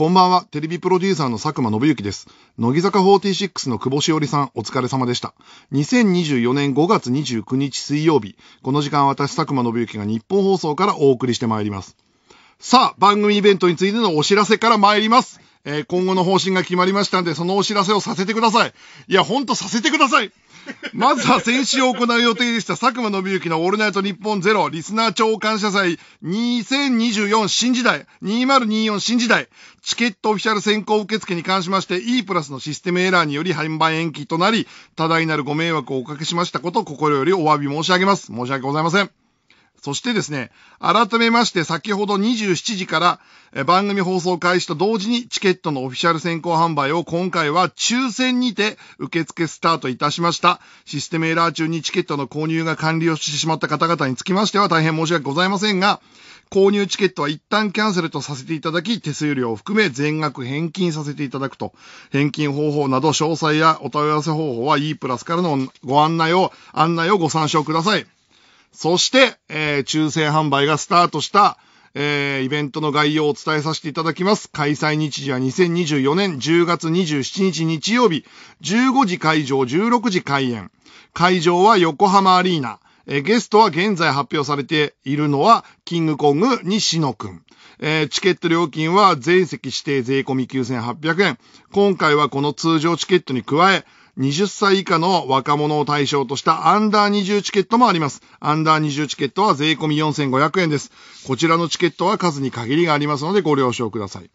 こんばんは、テレビプロデューサーの佐久間信之です。乃木坂46の久保しおりさん、お疲れ様でした。2024年5月29日水曜日、この時間私佐久間信之が日本放送からお送りしてまいります。さあ、番組イベントについてのお知らせから参ります。えー、今後の方針が決まりましたんで、そのお知らせをさせてください。いや、ほんとさせてください まずは先週行う予定でした佐久間伸之のオールナイト日本ゼロリスナー長感謝祭2024新時代、2024新時代、チケットオフィシャル先行受付に関しまして E プラスのシステムエラーにより販売延期となり、多大なるご迷惑をおかけしましたことを心よりお詫び申し上げます。申し訳ございません。そしてですね、改めまして先ほど27時から番組放送開始と同時にチケットのオフィシャル先行販売を今回は抽選にて受付スタートいたしました。システムエラー中にチケットの購入が完了してしまった方々につきましては大変申し訳ございませんが、購入チケットは一旦キャンセルとさせていただき、手数料を含め全額返金させていただくと、返金方法など詳細やお問い合わせ方法は E プラスからのご案内を、案内をご参照ください。そして、えー、抽選販売がスタートした、えー、イベントの概要をお伝えさせていただきます。開催日時は2024年10月27日日曜日、15時会場、16時開演。会場は横浜アリーナ。えー、ゲストは現在発表されているのは、キングコング西野くん。えー、チケット料金は全席指定税込9800円。今回はこの通常チケットに加え、20歳以下の若者を対象としたアンダー20チケットもあります。アンダー20チケットは税込4500円です。こちらのチケットは数に限りがありますのでご了承ください。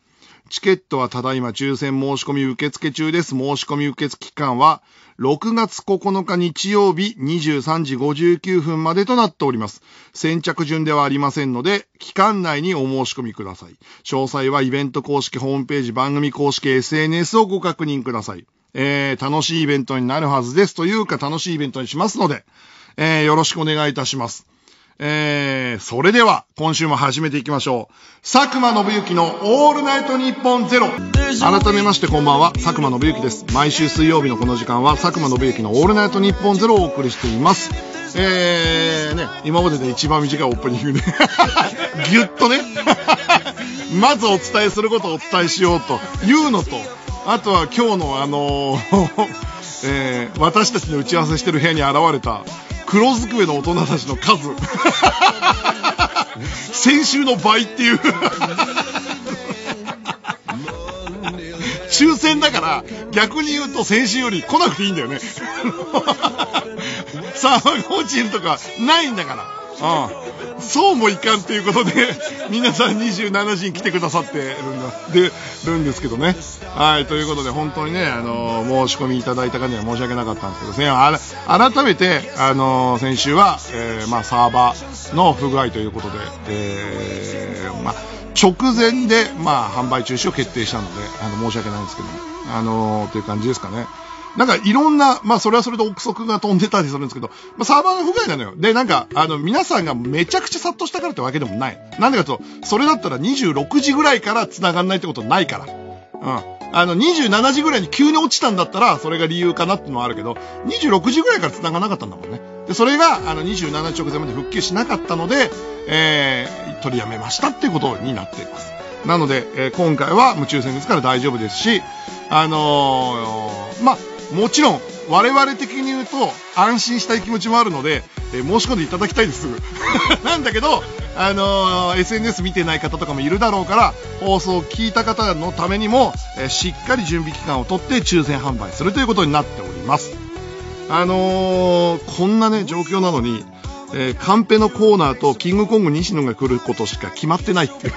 チケットはただいま抽選申し込み受付中です。申し込み受付期間は6月9日日曜日23時59分までとなっております。先着順ではありませんので、期間内にお申し込みください。詳細はイベント公式ホームページ番組公式 SNS をご確認ください。えー、楽しいイベントになるはずです。というか、楽しいイベントにしますので、えー、よろしくお願いいたします。えー、それでは、今週も始めていきましょう。佐久間信之のオールナイトニッポンゼロ。改めましてこんばんは、佐久間信之です。毎週水曜日のこの時間は、佐久間信之のオールナイトニッポンゼロをお送りしています。えー、ね、今までで一番短いオープニングで、ね、ぎゅっとね、まずお伝えすることをお伝えしようというのと、あとは今日のあの えー、私たちの打ち合わせしてる部屋に現れた黒ずくめの大人たちの数 先週の倍っていう抽選だから逆に言うと先週より来なくていいんだよね サーバーコーチンとかないんだからうん、そうもいかんっていうことで 皆さん27時に来てくださってるんだでるんですけどねはいということで本当にねあの申し込みいただいた方には申し訳なかったんですけどですね改めてあの先週は、えー、まあ、サーバーの不具合ということで、えー、まあ、直前で、まあ、販売中止を決定したのであの申し訳ないんですけどあのという感じですかね。なんかいろんな、まあそれはそれで憶測が飛んでたりするんですけど、まあサーバーの不具合なのよ。で、なんか、あの、皆さんがめちゃくちゃ殺到したからってわけでもない。なんでかと、それだったら26時ぐらいから繋がんないってことないから。うん。あの、27時ぐらいに急に落ちたんだったら、それが理由かなってのはあるけど、26時ぐらいから繋がなかったんだもんね。で、それが、あの、27直前まで復旧しなかったので、えー、取りやめましたっていうことになっています。なので、えー、今回は無抽選ですから大丈夫ですし、あのー、まあ、もちろん我々的に言うと安心したい気持ちもあるので、えー、申し込んでいただきたいです なんだけど、あのー、SNS 見てない方とかもいるだろうから放送を聞いた方のためにも、えー、しっかり準備期間を取って抽選販売するということになっておりますあのこんなね状況なのにえー、カンペのコーナーとキングコング西野が来ることしか決まってないっていう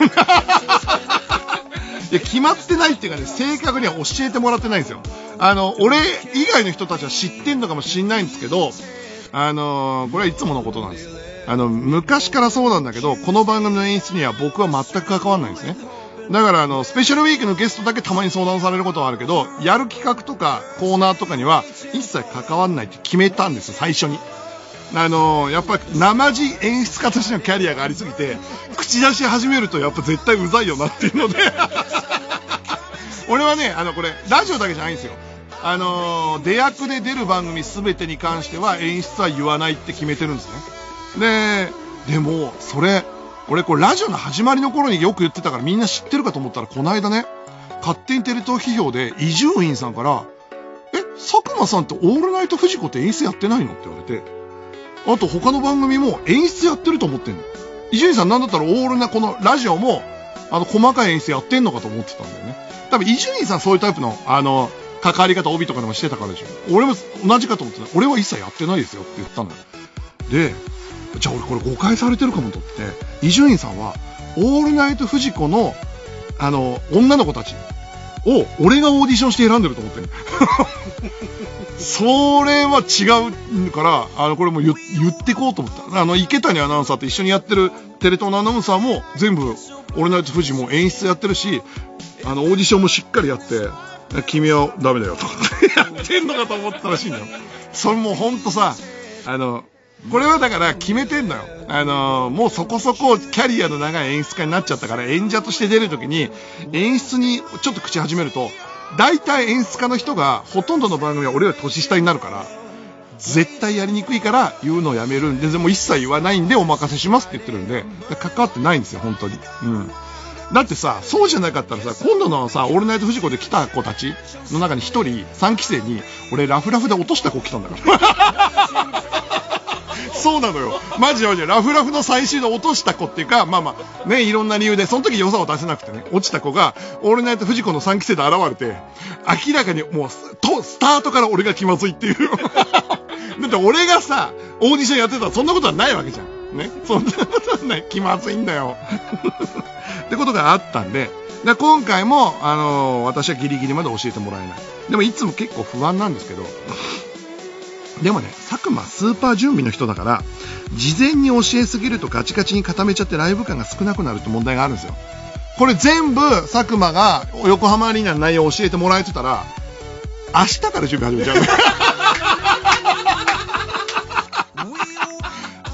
いや、決まってないっていうかね、正確には教えてもらってないんですよ。あの、俺以外の人たちは知ってんのかもしんないんですけど、あのー、これはいつものことなんです。あの、昔からそうなんだけど、この番組の演出には僕は全く関わらないんですね。だからあの、スペシャルウィークのゲストだけたまに相談されることはあるけど、やる企画とかコーナーとかには一切関わらないって決めたんですよ、最初に。あのやっぱ生地演出家としてのキャリアがありすぎて口出し始めるとやっぱ絶対うざいよなっていうので 俺はねあのこれラジオだけじゃないんですよあの出役で出る番組全てに関しては演出は言わないって決めてるんですねででもそれ俺これラジオの始まりの頃によく言ってたからみんな知ってるかと思ったらこの間ね勝手にテレ東批評で伊集院さんから「え佐久間さんってオールナイトフジコって演出やってないの?」って言われて。あと他の番組も演出やってると思ってんの伊集院さんなんだったらオールなこのラジオもあの細かい演出やってんのかと思ってたんだよね多分伊集院さんそういうタイプのあの関わり方帯とかでもしてたからでしょ俺も同じかと思ってた俺は一切やってないですよって言ったんだよでじゃあ俺これ誤解されてるかもとって伊集院さんは「オールナイトフジコの」あの女の子たちを俺がオーディションして選んでると思ってるそれは違うから、あの、これも言ってこうと思った。あの、池谷アナウンサーと一緒にやってるテレ東のアナウンサーも全部、俺のやつ富士も演出やってるし、あの、オーディションもしっかりやって、君はダメだよとかってやってんのかと思ったらしいんだよ。それもうほんとさ、あの、これはだから決めてんのよ。あのー、もうそこそこキャリアの長い演出家になっちゃったから、演者として出るときに、演出にちょっと口始めると、大体演出家の人がほとんどの番組は俺より年下になるから絶対やりにくいから言うのをやめるんで然も一切言わないんでお任せしますって言ってるんで関わってないんですよ本当にうんだってさそうじゃなかったらさ今度のさ「オールナイトフジコ」で来た子たちの中に1人3期生に俺ラフラフで落とした子来たんだから そうなのよマジマジラフラフの最終で落とした子っていうかまあまあねいろんな理由でその時良さを出せなくてね落ちた子が「オールナイト藤子の3期生で現れて明らかにもうとスタートから俺が気まずいっていう だって俺がさオーディションやってたらそんなことはないわけじゃんね。そんなことはない。気まずいんだよ。ってことがあったんで、で今回も、あのー、私はギリギリまで教えてもらえない。でもいつも結構不安なんですけど、でもね、佐久間スーパー準備の人だから、事前に教えすぎるとガチガチに固めちゃってライブ感が少なくなるって問題があるんですよ。これ全部佐久間が横浜アリーナの内容を教えてもらえてたら、明日から準備始めちゃう。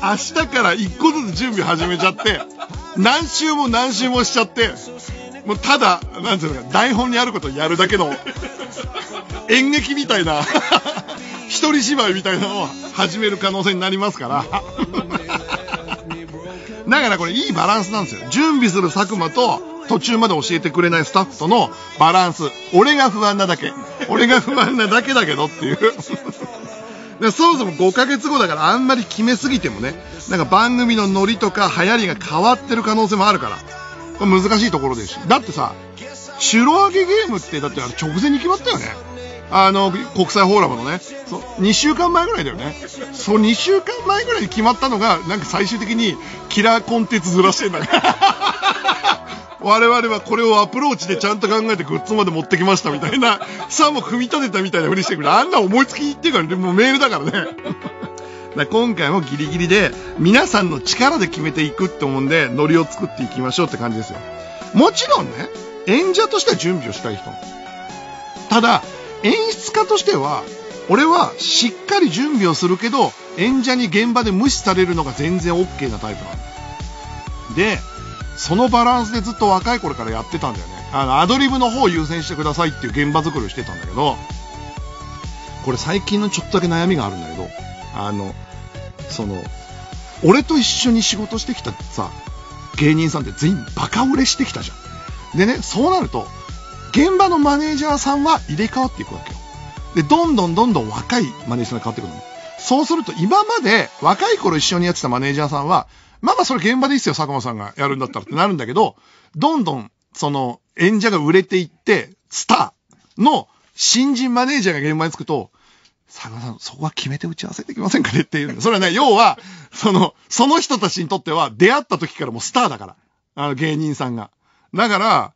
明日から一個ずつ準備始めちゃって、何週も何週もしちゃって、もうただ、なんていうのか、台本にあることをやるだけの演劇みたいな一人芝居みたいなのを始める可能性になりますから。だからこれいいバランスなんですよ。準備する佐久間と途中まで教えてくれないスタッフとのバランス。俺が不安なだけ。俺が不安なだけだけどっていう。でそもそも5ヶ月後だからあんまり決めすぎてもね、なんか番組のノリとか流行りが変わってる可能性もあるから。これ難しいところですし。だってさ、白揚げゲームってだってあれ直前に決まったよね。あの、国際フォーラムのね、そ2週間前ぐらいだよね。そう、2週間前ぐらいに決まったのが、なんか最終的にキラーコンテンツずらしてんだから。我々はこれをアプローチでちゃんと考えてグッズまで持ってきましたみたいな、さも組み立てたみたいなふりしてくる。あんな思いつきっていうか、ね、もうメールだからね。だ今回もギリギリで皆さんの力で決めていくって思うんでノリを作っていきましょうって感じですよもちろんね演者としては準備をしたい人ただ演出家としては俺はしっかり準備をするけど演者に現場で無視されるのが全然 OK なタイプなんだでそのバランスでずっと若い頃からやってたんだよねあのアドリブの方を優先してくださいっていう現場作りをしてたんだけどこれ最近のちょっとだけ悩みがあるんだけどあのその俺と一緒に仕事してきたさ芸人さんって全員バカ売れしてきたじゃんでねそうなると現場のマネージャーさんは入れ替わっていくわけよ。で、どんどんどんどん若いマネージャーさんが変わってくるの。そうすると、今まで若い頃一緒にやってたマネージャーさんは、まあまあそれ現場でいいっすよ、佐久間さんがやるんだったらってなるんだけど、どんどん、その、演者が売れていって、スターの新人マネージャーが現場に着くと、佐久間さん、そこは決めて打ち合わせできませんかねっていう。それはね、要は、その、その人たちにとっては、出会った時からもうスターだから。あの芸人さんが。だから、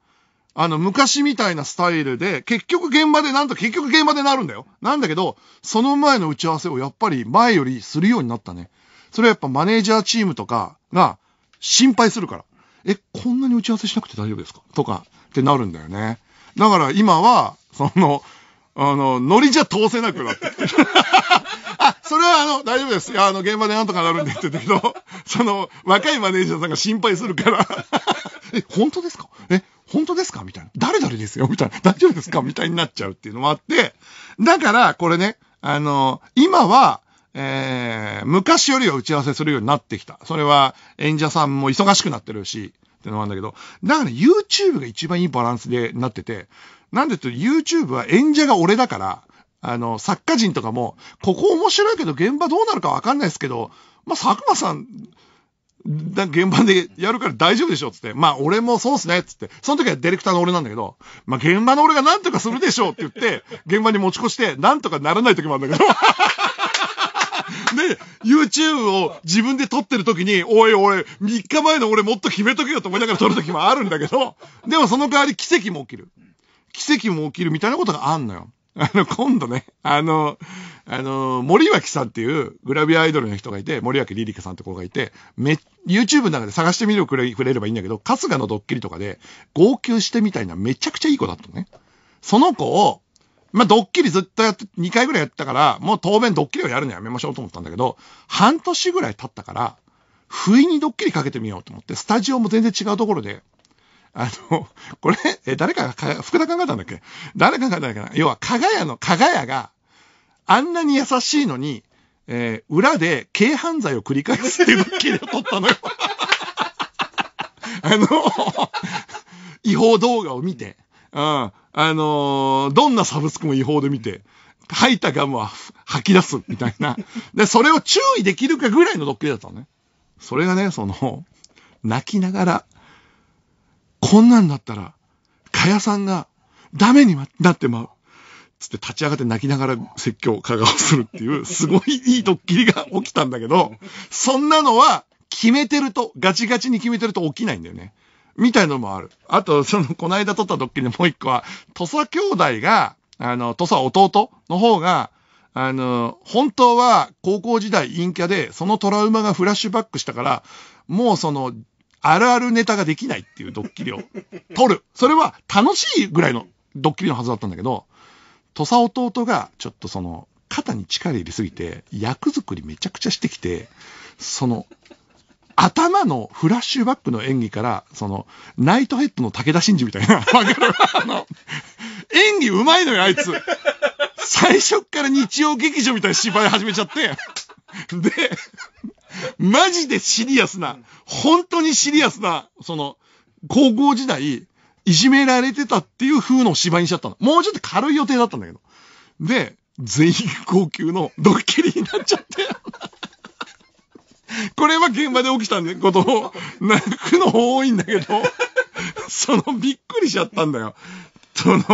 あの、昔みたいなスタイルで、結局現場で、なんと結局現場でなるんだよ。なんだけど、その前の打ち合わせをやっぱり前よりするようになったね。それはやっぱマネージャーチームとかが心配するから。え、こんなに打ち合わせしなくて大丈夫ですかとかってなるんだよね。だから今は、その、あの、ノリじゃ通せなくなって。あ、それはあの、大丈夫です。いや、あの、現場でなんとかなるんでって言ったけど、その、若いマネージャーさんが心配するから、え、本当ですかえ、本当ですかみたいな。誰々ですよみたいな。大丈夫ですかみたいになっちゃうっていうのもあって、だから、これね、あの、今は、えー、昔よりは打ち合わせするようになってきた。それは演者さんも忙しくなってるし、っていうのもあるんだけど、だから、ね、YouTube が一番いいバランスでなってて、なんでと YouTube は演者が俺だから、あの、作家人とかも、ここ面白いけど現場どうなるかわかんないですけど、まあ、佐久間さん、だ現場でやるから大丈夫でしょっつって、まあ俺もそうっすねっつって、その時はディレクターの俺なんだけど、まあ現場の俺がなんとかするでしょうって言って、現場に持ち越して、なんとかならない時もあるんだけど。で、YouTube を自分で撮ってる時に、おいおい、3日前の俺もっと決めとけよと思いながら撮る時もあるんだけど、でもその代わり奇跡も起きる。奇跡も起きるみたいなことがあんのよ。あの、今度ね、あの、あの、森脇さんっていうグラビアアイドルの人がいて、森脇リリカさんって子がいて、め、YouTube の中で探してみるくれくれればいいんだけど、春日のドッキリとかで、号泣してみたいなめちゃくちゃいい子だったのね。その子を、まあ、ドッキリずっとやって、2回ぐらいやったから、もう当面ドッキリをやるのやめましょうと思ったんだけど、半年ぐらい経ったから、不意にドッキリかけてみようと思って、スタジオも全然違うところで、あの、これ、え、誰かがか、福田考えたんだっけ誰考えたんだっけな要は、かがやの、かがやが、あんなに優しいのに、えー、裏で軽犯罪を繰り返すっていうドッキリを撮ったのよ。あの、違法動画を見て、うん、あのー、どんなサブスクも違法で見て、吐いたガムは吐き出すみたいな。で、それを注意できるかぐらいのドッキリだったのね。それがね、その、泣きながら、こんなんだったら、かやさんがダメになってまう。つって立ち上がって泣きながら説教、加賀をするっていう、すごいいいドッキリが起きたんだけど、そんなのは決めてると、ガチガチに決めてると起きないんだよね。みたいのもある。あと、その、この間撮ったドッキリのもう一個は、土佐兄弟が、あの、土佐弟の方が、あの、本当は高校時代陰キャで、そのトラウマがフラッシュバックしたから、もうその、あるあるネタができないっていうドッキリを撮る。それは楽しいぐらいのドッキリのはずだったんだけど、土佐弟がちょっとその、肩に力入れすぎて、役作りめちゃくちゃしてきて、その、頭のフラッシュバックの演技から、その、ナイトヘッドの武田真治みたいな、かるあの、演技うまいのよ、あいつ。最初から日曜劇場みたいな芝居始めちゃって。で、マジでシリアスな、本当にシリアスな、その、高校時代、いじめられてたっていう風の芝居にしちゃったの。もうちょっと軽い予定だったんだけど。で、全員高級のドッキリになっちゃって。これは現場で起きたことを泣くの多いんだけど、そのびっくりしちゃったんだよ。その、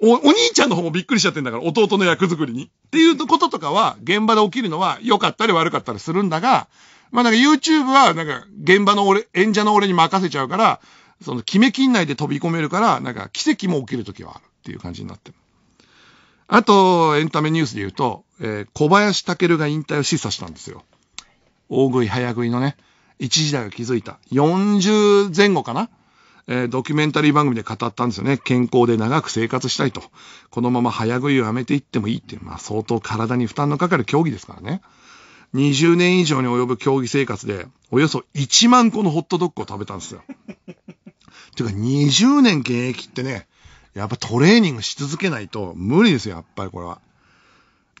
お、お兄ちゃんの方もびっくりしちゃってんだから、弟の役作りに。っていうこととかは、現場で起きるのは良かったり悪かったりするんだが、まあなんか YouTube は、なんか現場の俺、演者の俺に任せちゃうから、その決めきんないで飛び込めるから、なんか奇跡も起きるときはあるっていう感じになってる。あと、エンタメニュースで言うと、えー、小林武が引退を示唆したんですよ。大食い早食いのね、一時代が築いた40前後かな、えー、ドキュメンタリー番組で語ったんですよね。健康で長く生活したいと。このまま早食いをやめていってもいいっていう、まあ相当体に負担のかかる競技ですからね。20年以上に及ぶ競技生活で、およそ1万個のホットドッグを食べたんですよ。てか20年現役ってね、やっぱトレーニングし続けないと無理ですよ、やっぱりこれは。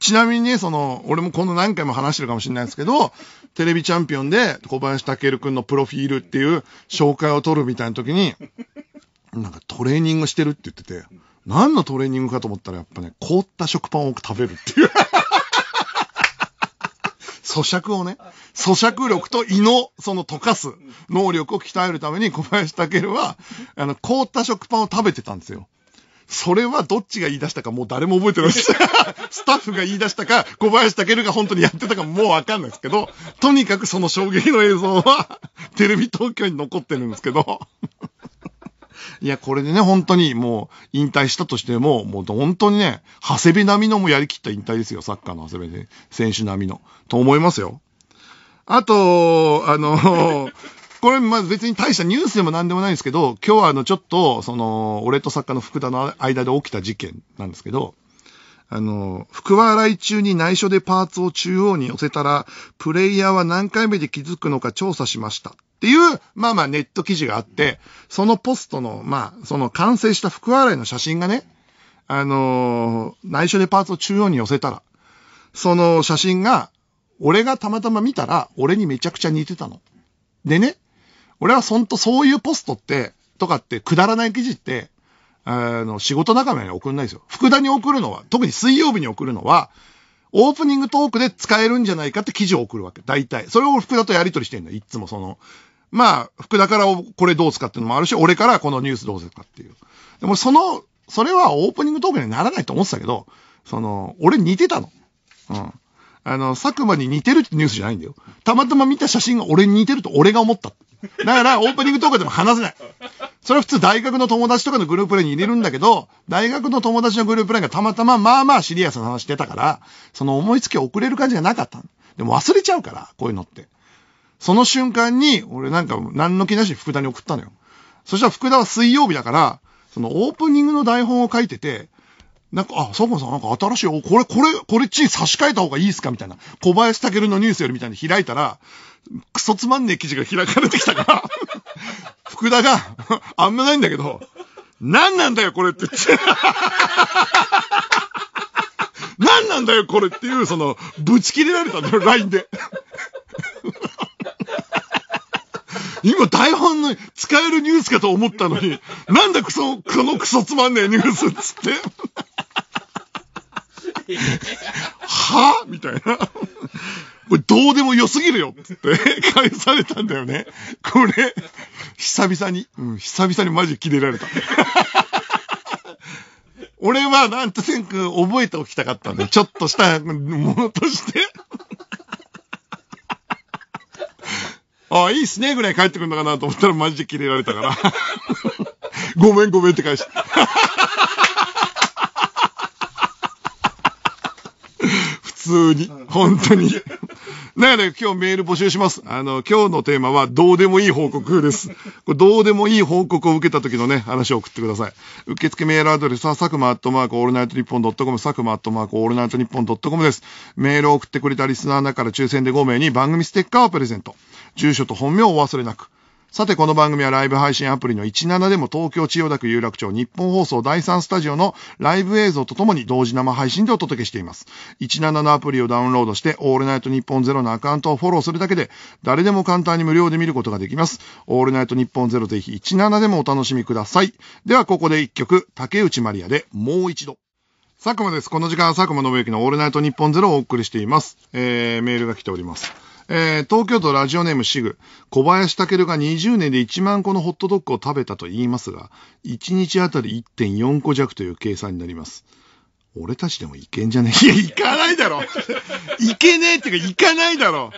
ちなみにね、その、俺もこの何回も話してるかもしれないですけど、テレビチャンピオンで小林武くんのプロフィールっていう紹介を取るみたいな時に、なんかトレーニングしてるって言ってて、何のトレーニングかと思ったらやっぱね、凍った食パンを多く食べるっていう咀嚼をね、咀嚼力と胃のその溶かす能力を鍛えるために小林武は、あの、凍った食パンを食べてたんですよ。それはどっちが言い出したかもう誰も覚えてないです。スタッフが言い出したか、小林武が本当にやってたかもうわかんないですけど、とにかくその衝撃の映像はテレビ東京に残ってるんですけどいや、これでね、本当にもう引退したとしても、もう本当にね、長谷部並みのもやりきった引退ですよ、サッカーの長谷部選手並みの。と思いますよ。あと、あの、これ、ま、別に大したニュースでも何でもないんですけど、今日はあの、ちょっと、その、俺と作家の福田の間で起きた事件なんですけど、あの、福は洗い中に内緒でパーツを中央に寄せたら、プレイヤーは何回目で気づくのか調査しましたっていう、まあまあネット記事があって、そのポストの、まあ、その完成した福洗いの写真がね、あのー、内緒でパーツを中央に寄せたら、その写真が、俺がたまたま見たら、俺にめちゃくちゃ似てたの。でね、俺はそんとそういうポストって、とかってくだらない記事って、あの、仕事仲間に送んないですよ。福田に送るのは、特に水曜日に送るのは、オープニングトークで使えるんじゃないかって記事を送るわけ。大体。それを福田とやり取りしてんの。いつもその、まあ、福田からこれどうすかっていうのもあるし、俺からこのニュースどうすかっていう。でもその、それはオープニングトークにはならないと思ってたけど、その、俺似てたの。うん。あの、佐久間に似てるってニュースじゃないんだよ。たまたま見た写真が俺に似てると俺が思った。だからオープニングトークでも話せない。それは普通大学の友達とかのグループラインに入れるんだけど、大学の友達のグループラインがたまたままあまあシリアスな話してたから、その思いつき遅れる感じがなかった。でも忘れちゃうから、こういうのって。その瞬間に、俺なんか何の気なしに福田に送ったのよ。そしたら福田は水曜日だから、そのオープニングの台本を書いてて、なんか、あ、佐久間さん、なんか新しい、これ、これ、これっちに差し替えた方がいいですかみたいな。小林武のニュースよりみたいに開いたら、クソつまんねえ記事が開かれてきたから、福田が、あんまないんだけど、何なんだよ、これって言って。何なんだよ、これっていう、その、ぶち切れられただよ、LINE で。今台本の使えるニュースかと思ったのに、なんだクソ、このクソつまんねえニュースっつって。はみたいな。これどうでも良すぎるよって返されたんだよね。これ、久々に、うん、久々にマジキレられた。俺はなんとなく覚えておきたかったんで、ちょっとしたものとして。ああ、いいっすね、ぐらい帰ってくるのかなと思ったらマジでキレられたから。ごめんごめんって返して。普通に、本当に。えねえ、今日メール募集します。あの、今日のテーマはどうでもいい報告です。これどうでもいい報告を受けた時のね、話を送ってください。受付メールアドレスは、サクマアットマークオールナイトニッポンドットコム、サクマアットマークオールナイトニッポンドットコムです。メールを送ってくれたリスナーの中から抽選で5名に番組ステッカーをプレゼント。住所と本名をお忘れなく。さて、この番組はライブ配信アプリの17でも東京千代田区有楽町日本放送第3スタジオのライブ映像とともに同時生配信でお届けしています。17のアプリをダウンロードして、オールナイト日本ゼロのアカウントをフォローするだけで、誰でも簡単に無料で見ることができます。オールナイト日本ゼロぜひ17でもお楽しみください。では、ここで一曲、竹内まりやでもう一度。佐久間です。この時間、佐久間信之のオールナイト日本ゼロをお送りしています。えー、メールが来ております。えー、東京都ラジオネームシグ。小林武が20年で1万個のホットドッグを食べたと言いますが、1日あたり1.4個弱という計算になります。俺たちでもいけんじゃねえ いや、いかないだろいけねえってか、いかないだろ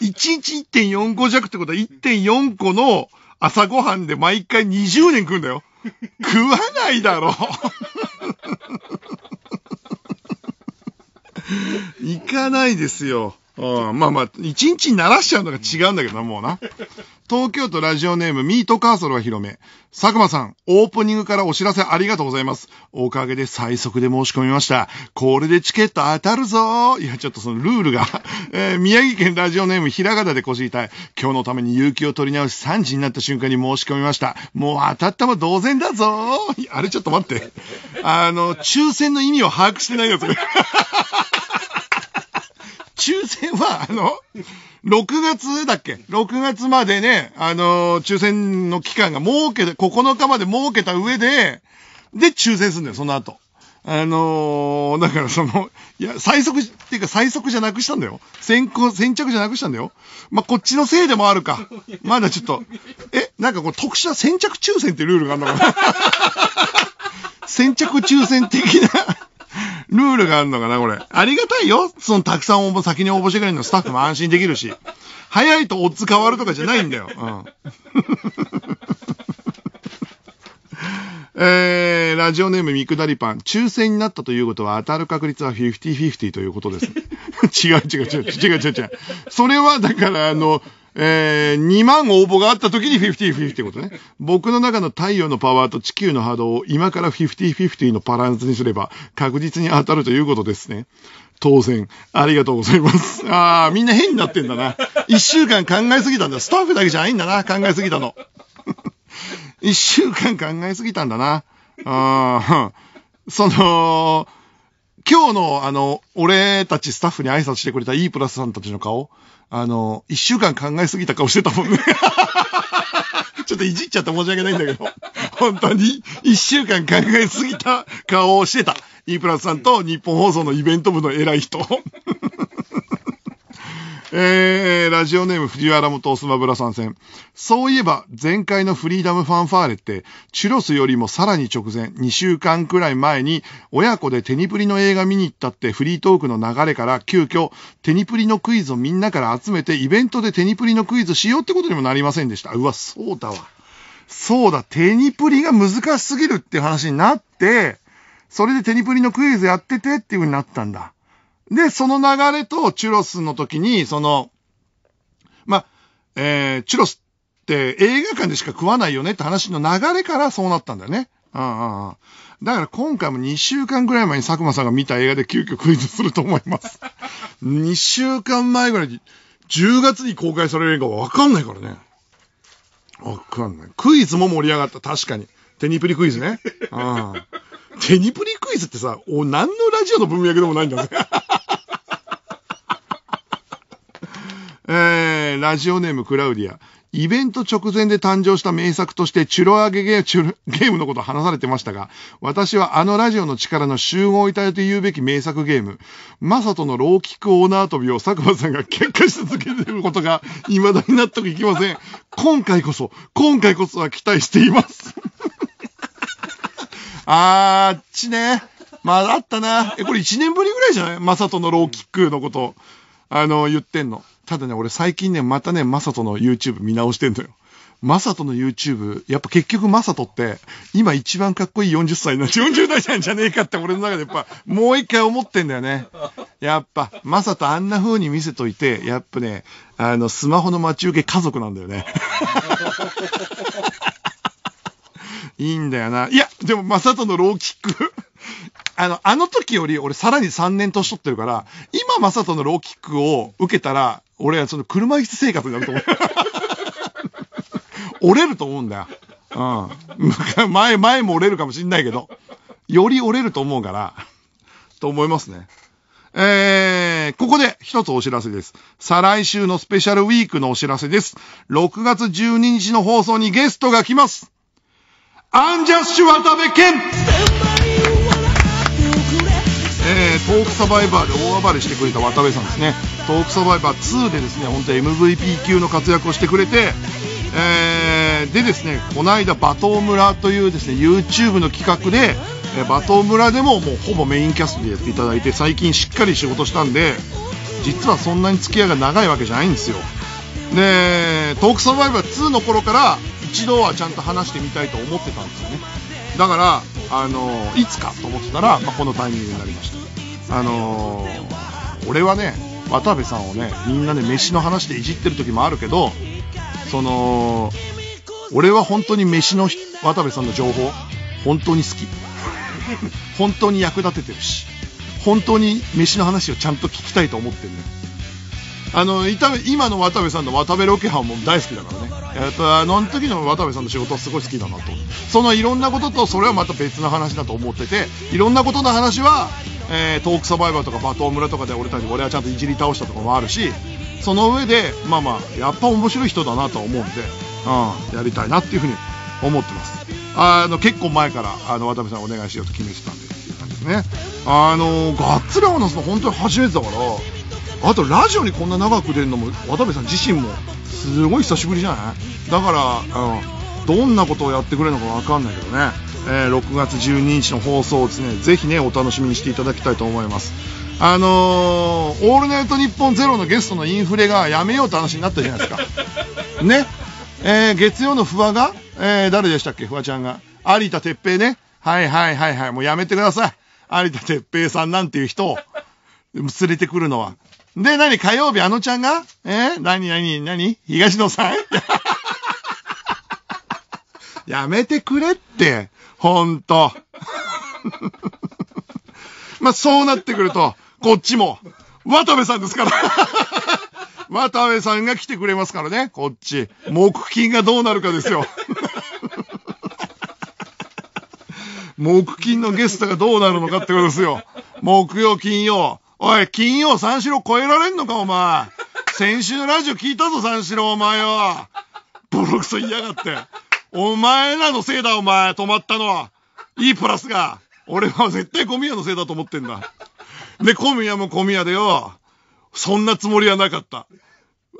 !1 日1.4個弱ってことは1.4個の朝ごはんで毎回20年食うんだよ。食わないだろ いかないですよ。うん、まあまあ、一日にならしちゃうのが違うんだけどな、もうな。東京都ラジオネーム、ミートカーソルは広め。佐久間さん、オープニングからお知らせありがとうございます。おかげで最速で申し込みました。これでチケット当たるぞいや、ちょっとそのルールが えー、宮城県ラジオネーム、ひらがたで腰痛い。今日のために勇気を取り直し3時になった瞬間に申し込みました。もう当たったも同然だぞ あれちょっと待って。あの、抽選の意味を把握してないやつれ。選は、あの、6月だっけ ?6 月までね、あのー、抽選の期間が設けて、9日まで設けた上で、で、抽選するんだよ、その後。あのー、だからその、いや、最速、っていうか最速じゃなくしたんだよ。先行、先着じゃなくしたんだよ。まあ、こっちのせいでもあるか。まだちょっと、え、なんかこう特殊な先着抽選ってルールがあるのかな 先着抽選的なルールがあるのかな、これ。ありがたいよ。その、たくさん応募、先に応募してくれるの、スタッフも安心できるし。早いとオッズ変わるとかじゃないんだよ。うん。えー、ラジオネームみくだりパン。抽選になったということは当たる確率は50-50ということです、違う違う違う違う違う違う。それはだからあの、えー、2万応募があった時に50-50ってことね。僕の中の太陽のパワーと地球の波動を今から50-50のバランスにすれば確実に当たるということですね。当選。ありがとうございます。ああ、みんな変になってんだな。一週間考えすぎたんだ。スタッフだけじゃないんだな。考えすぎたの。一週間考えすぎたんだな。あその、今日のあの、俺たちスタッフに挨拶してくれた E プラスさんたちの顔、あの、一週間考えすぎた顔してたもんね。ちょっといじっちゃって申し訳ないんだけど、本当に一週間考えすぎた顔をしてた。E プラスさんと日本放送のイベント部の偉い人。えー、ラジオネーム藤原元スマブラ参戦。そういえば、前回のフリーダムファンファーレって、チュロスよりもさらに直前、2週間くらい前に、親子でテニプリの映画見に行ったってフリートークの流れから、急遽、テニプリのクイズをみんなから集めて、イベントでテニプリのクイズしようってことにもなりませんでした。うわ、そうだわ。そうだ、テニプリが難しすぎるって話になって、それでテニプリのクイズやっててっていう風になったんだ。で、その流れとチュロスの時に、その、まえー、チュロスって映画館でしか食わないよねって話の流れからそうなったんだよね。うんうんうん。だから今回も2週間ぐらい前に佐久間さんが見た映画で急遽クイズすると思います。2 週間前ぐらいに、10月に公開される映画はわかんないからね。わかんない。クイズも盛り上がった、確かに。テニプリクイズね。うん。テニプリクイズってさ、お、何のラジオの文脈でもないんだね。えー、ラジオネームクラウディア。イベント直前で誕生した名作としてチュロアゲゲチュゲームのこと話されてましたが、私はあのラジオの力の集合体と言うべき名作ゲーム、マサトのローキックオーナー跳びを佐久間さんが結果し続けていることが未だに納得いきません。今回こそ、今回こそは期待しています。あーっちね。まだあったな。え、これ1年ぶりぐらいじゃないマサトのローキックのこと、あの、言ってんの。ただね、俺最近ね、またね、マサトの YouTube 見直してんのよ。マサトの YouTube、やっぱ結局マサトって、今一番かっこいい40歳の、40代なんじゃねえかって俺の中でやっぱ、もう一回思ってんだよね。やっぱ、マサトあんな風に見せといて、やっぱね、あの、スマホの待ち受け家族なんだよね。いいんだよな。いや、でもマサトのローキックあの、あの時より俺さらに3年年取ってるから、今正人のローキックを受けたら、俺はその車椅子生活になると思う。折れると思うんだよ。うん。前、前も折れるかもしんないけど、より折れると思うから、と思いますね。えー、ここで一つお知らせです。再来週のスペシャルウィークのお知らせです。6月12日の放送にゲストが来ます。アンジャッシュ渡部健えー、トークサバイバーで大暴れしてくれた渡部さんですねトークサバイバー2でですね本当 MVP 級の活躍をしてくれて、えー、でですねこの間トー村というですね YouTube の企画で、えトー村でももうほぼメインキャストでやっていただいて最近しっかり仕事したんで実はそんなに付き合いが長いわけじゃないんですよでトークサバイバー2の頃から一度はちゃんと話してみたいと思ってたんですよねだからあのいつかと思ってたら、まあ、このタイミングになりましたあの俺はね渡部さんをねみんなで飯の話でいじってる時もあるけどその俺は本当に飯の渡部さんの情報本当に好き 本当に役立ててるし本当に飯の話をちゃんと聞きたいと思ってるねあの今の渡部さんの渡部ロケ班も大好きだからね、えっとあの時の渡部さんの仕事はすごい好きだなとそのいろんなこととそれはまた別の話だと思ってていろんなことの話は、えー、トークサバイバーとかバトン村とかで俺たち俺はちゃんといじり倒したとかもあるしその上でまあまあやっぱ面白い人だなとは思うんで、うん、やりたいなっていうふうに思ってますあの結構前からあの渡部さんお願いしようと決めてたんでっていう感じですねあのガッツリ話すの本当に初めてだからあとラジオにこんな長く出るのも渡部さん自身もすごい久しぶりじゃないだからあのどんなことをやってくれるのか分かんないけどね、えー、6月12日の放送をですねぜひねお楽しみにしていただきたいと思いますあのー、オールナイトニッポンゼロのゲストのインフレがやめようって話になったじゃないですか。ね。えー、月曜の不破が、えー、誰でしたっけ不破ちゃんが。有田哲平ね。はいはいはいはい。もうやめてください。有田哲平さんなんていう人を連れてくるのは。で、何火曜日、あのちゃんがえな何何何東野さん やめてくれって、ほんと。まあ、そうなってくると、こっちも、渡部さんですから。渡部さんが来てくれますからね、こっち。木金がどうなるかですよ。木金のゲストがどうなるのかってことですよ。木曜、金曜。おい、金曜三四郎超えられんのか、お前。先週のラジオ聞いたぞ、三四郎、お前よ。ボロクソ言いやがって。お前らのせいだ、お前、止まったのは。いいプラスが。俺は絶対小宮のせいだと思ってんだ。で、小宮も小宮でよ。そんなつもりはなかった。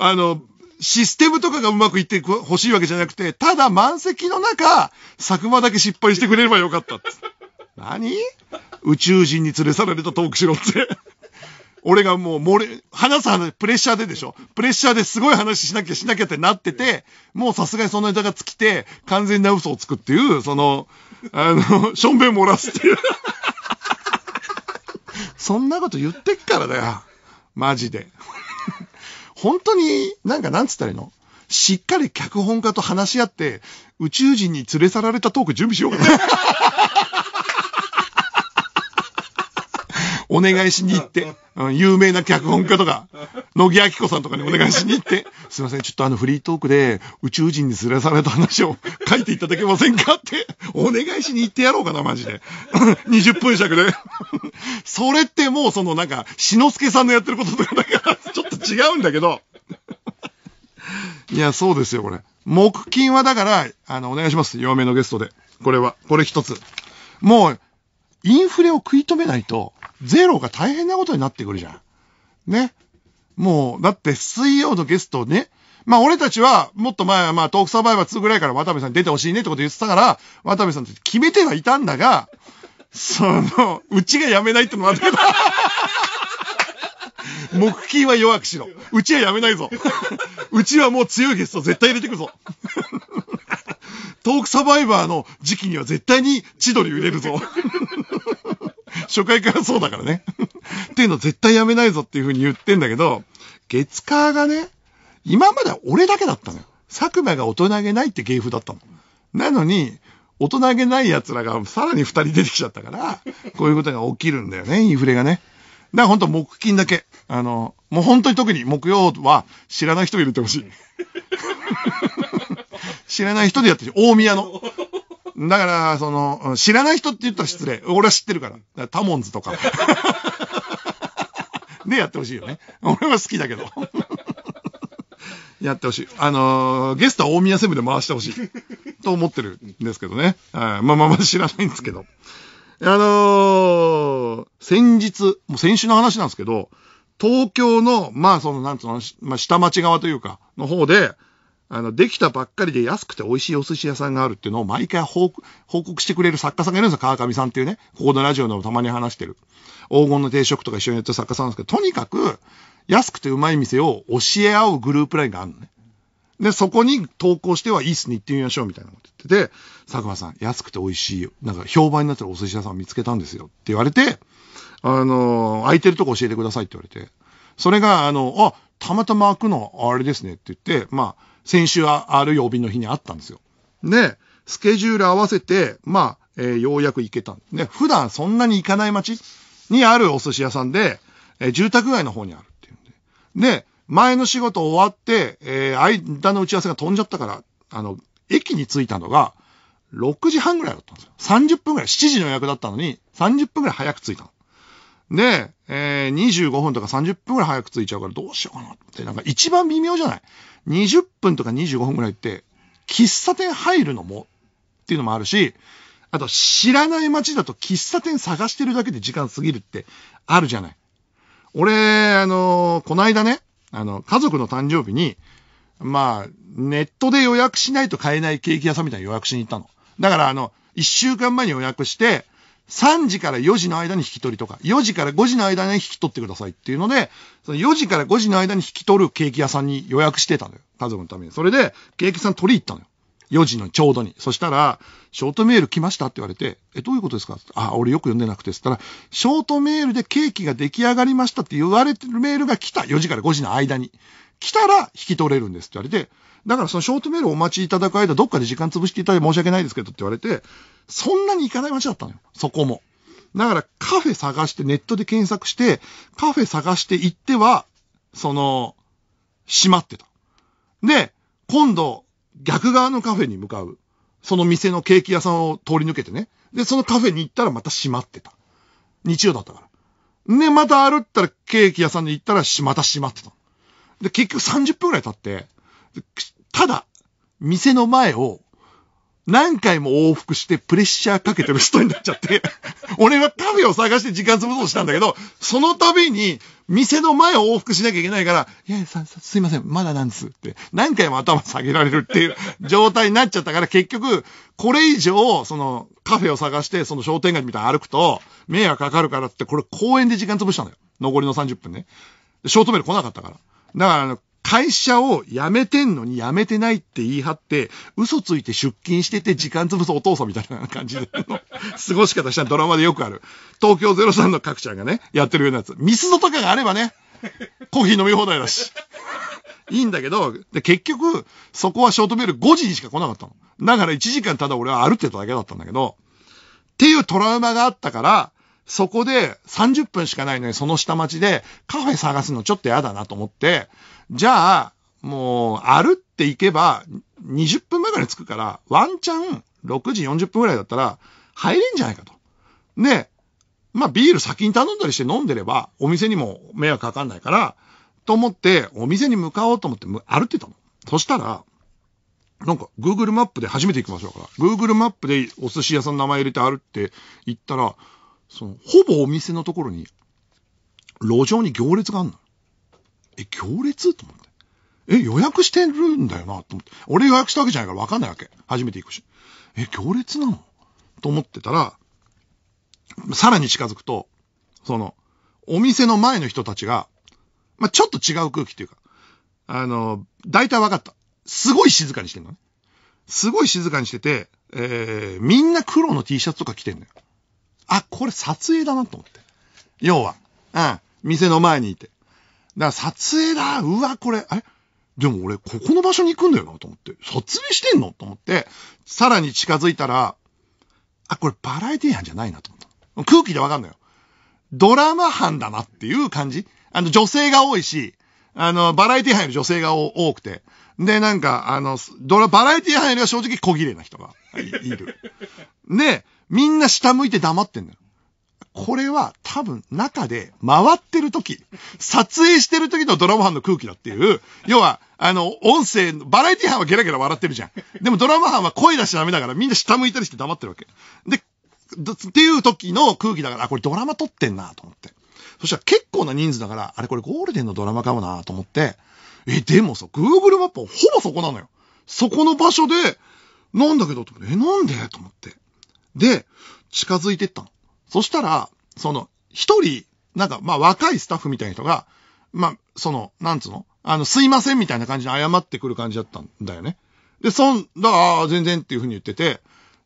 あの、システムとかがうまくいってほしいわけじゃなくて、ただ満席の中、作間だけ失敗してくれればよかったっ。何宇宙人に連れ去られたトークしろって俺がもう漏れ、話す話、プレッシャーででしょプレッシャーですごい話しなきゃしなきゃってなってて、もうさすがにそのネタが尽きて、完全な嘘をつくっていう、その、あの、しょんべん漏らすっていう。そんなこと言ってっからだよ。マジで。本当に、なんかなんつったらいいのしっかり脚本家と話し合って、宇宙人に連れ去られたトーク準備しようかな。お願いしに行って。有名な脚本家とか、野木明子さんとかにお願いしに行って、すいません、ちょっとあのフリートークで宇宙人に連れ去られた話を書いていただけませんかって、お願いしに行ってやろうかな、マジで。20 分尺で。それってもうそのなんか、しのすけさんのやってることとかだから、ちょっと違うんだけど。いや、そうですよ、これ。木金はだから、あの、お願いします。弱めのゲストで。これは。これ一つ。もう、インフレを食い止めないと、ゼロが大変なことになってくるじゃん。ね。もう、だって水曜のゲストね、まあ俺たちは、もっと前はまあトークサバイバー2ぐらいから渡部さん出てほしいねってこと言ってたから、渡部さんって決めてはいたんだが、その、うちがやめないってのもあるけど、木 金は弱くしろ。うちはやめないぞ。うちはもう強いゲスト絶対入れてくぞ。トークサバイバーの時期には絶対に千鳥入れるぞ。初回からそうだからね。っていうの絶対やめないぞっていう風に言ってんだけど、月火がね、今までは俺だけだったのよ。佐久間が大人げないって芸風だったの。なのに、大人げない奴らがさらに二人出てきちゃったから、こういうことが起きるんだよね、インフレがね。だから本当木金だけ。あの、もう本当に特に木曜は知らない人入れてほしい。知らない人でやってる。大宮の。だから、その、知らない人って言ったら失礼。俺は知ってるから。からタモンズとか。でやってほしいよね。俺は好きだけど。やってほしい。あのー、ゲストは大宮セブで回してほしい。と思ってるんですけどね。はい。まあまあまあ知らないんですけど。あのー、先日、もう先週の話なんですけど、東京の、まあその、なんつうの、まあ下町側というか、の方で、あの、できたばっかりで安くて美味しいお寿司屋さんがあるっていうのを毎回報告してくれる作家さんがいるんですよ。川上さんっていうね。ここのラジオでもたまに話してる。黄金の定食とか一緒にやってる作家さんなんですけど、とにかく安くてうまい店を教え合うグループラインがあるのね。で、そこに投稿してはいいっすね、行ってみましょうみたいなこと言ってて、佐久間さん、安くて美味しい、なんか評判になってるお寿司屋さんを見つけたんですよって言われて、あのー、空いてるとこ教えてくださいって言われて、それが、あの、あ、たまたま開くの、あれですねって言って、まあ、先週はある曜日の日にあったんですよ。で、スケジュール合わせて、まあ、えー、ようやく行けた。ね、普段そんなに行かない街にあるお寿司屋さんで、えー、住宅街の方にあるっていうんで。で、前の仕事終わって、えー、間の打ち合わせが飛んじゃったから、あの、駅に着いたのが、6時半ぐらいだったんですよ。30分ぐらい、7時の予約だったのに、30分ぐらい早く着いたの。で、えー、25分とか30分ぐらい早く着いちゃうからどうしようかなって、なんか一番微妙じゃない ?20 分とか25分ぐらいって、喫茶店入るのもっていうのもあるし、あと知らない街だと喫茶店探してるだけで時間過ぎるってあるじゃない。俺、あのー、こないだね、あの、家族の誕生日に、まあ、ネットで予約しないと買えないケーキ屋さんみたいに予約しに行ったの。だからあの、1週間前に予約して、3時から4時の間に引き取りとか、4時から5時の間に引き取ってくださいっていうので、その4時から5時の間に引き取るケーキ屋さんに予約してたのよ。家族のために。それで、ケーキ屋さん取り行ったのよ。4時のちょうどに。そしたら、ショートメール来ましたって言われて、え、どういうことですかあ、俺よく読んでなくて。つったら、ショートメールでケーキが出来上がりましたって言われてるメールが来た。4時から5時の間に。来たら引き取れるんですって言われて、だからそのショートメールお待ちいただく間、どっかで時間潰していただいて申し訳ないですけどって言われて、そんなに行かない街だったのよ。そこも。だからカフェ探して、ネットで検索して、カフェ探して行っては、その、閉まってた。で、今度、逆側のカフェに向かう。その店のケーキ屋さんを通り抜けてね。で、そのカフェに行ったらまた閉まってた。日曜だったから。で、また歩ったらケーキ屋さんに行ったらまた閉まってた。で、結局30分くらい経って、ただ、店の前を何回も往復してプレッシャーかけてる人になっちゃって、俺はカフェを探して時間潰そうとしたんだけど、その度に店の前を往復しなきゃいけないから、いやいやさ、すいません、まだなんですって、何回も頭下げられるっていう状態になっちゃったから、結局、これ以上、そのカフェを探して、その商店街みたいに歩くと、迷惑かかるからって、これ公園で時間潰したのよ。残りの30分ね。ショートメール来なかったから。だから、会社を辞めてんのに辞めてないって言い張って、嘘ついて出勤してて時間潰すお父さんみたいな感じで、過ごし方したドラマでよくある。東京03の各ちゃんがね、やってるようなやつ。ミスドとかがあればね、コーヒー飲み放題だし。いいんだけど、で結局、そこはショートメール5時にしか来なかったの。だから1時間ただ俺は歩いてただけだったんだけど、っていうトラウマがあったから、そこで30分しかないのにその下町でカフェ探すのちょっとやだなと思って、じゃあ、もう歩って行けば20分ぐらい着くから、ワンチャン6時40分ぐらいだったら入れんじゃないかと。で、まあビール先に頼んだりして飲んでればお店にも迷惑かかんないから、と思ってお店に向かおうと思って歩ってたの。そしたら、なんか Google マップで初めて行きましょうから、Google マップでお寿司屋さんの名前入れて歩って行ったら、その、ほぼお店のところに、路上に行列があるの。え、行列と思って。え、予約してるんだよな、と思って。俺予約したわけじゃないから分かんないわけ。初めて行くし。え、行列なのと思ってたら、さらに近づくと、その、お店の前の人たちが、まあ、ちょっと違う空気っていうか、あの、大体分かった。すごい静かにしてんのね。すごい静かにしてて、えー、みんな黒の T シャツとか着てんのよ。あ、これ撮影だなと思って。要は、うん、店の前にいて。だから撮影だうわ、これ、あれでも俺、ここの場所に行くんだよなと思って。撮影してんのと思って、さらに近づいたら、あ、これバラエティ班じゃないなと思った。空気でわかんないよ。ドラマ班だなっていう感じ。あの、女性が多いし、あの、バラエティ班より女性が多くて。で、なんか、あの、ドラ、バラエティ班よりは正直小綺麗な人がいる。で、みんな下向いて黙ってんだよ。これは多分中で回ってる時、撮影してる時のドラマ班の空気だっていう、要は、あの、音声、バラエティ班はゲラゲラ笑ってるじゃん。でもドラマ班は声出しちゃダメだからみんな下向いたりして黙ってるわけ。で、っていう時の空気だから、あ、これドラマ撮ってんなと思って。そしたら結構な人数だから、あれこれゴールデンのドラマかもなと思って、え、でもさ、Google マップほぼそこなのよ。そこの場所で、なんだけど、って、え、なんでと思って。で、近づいてったの。そしたら、その、一人、なんか、まあ、若いスタッフみたいな人が、まあ、その、なんつうのあの、すいませんみたいな感じで謝ってくる感じだったんだよね。で、そん、だから、全然っていうふうに言ってて、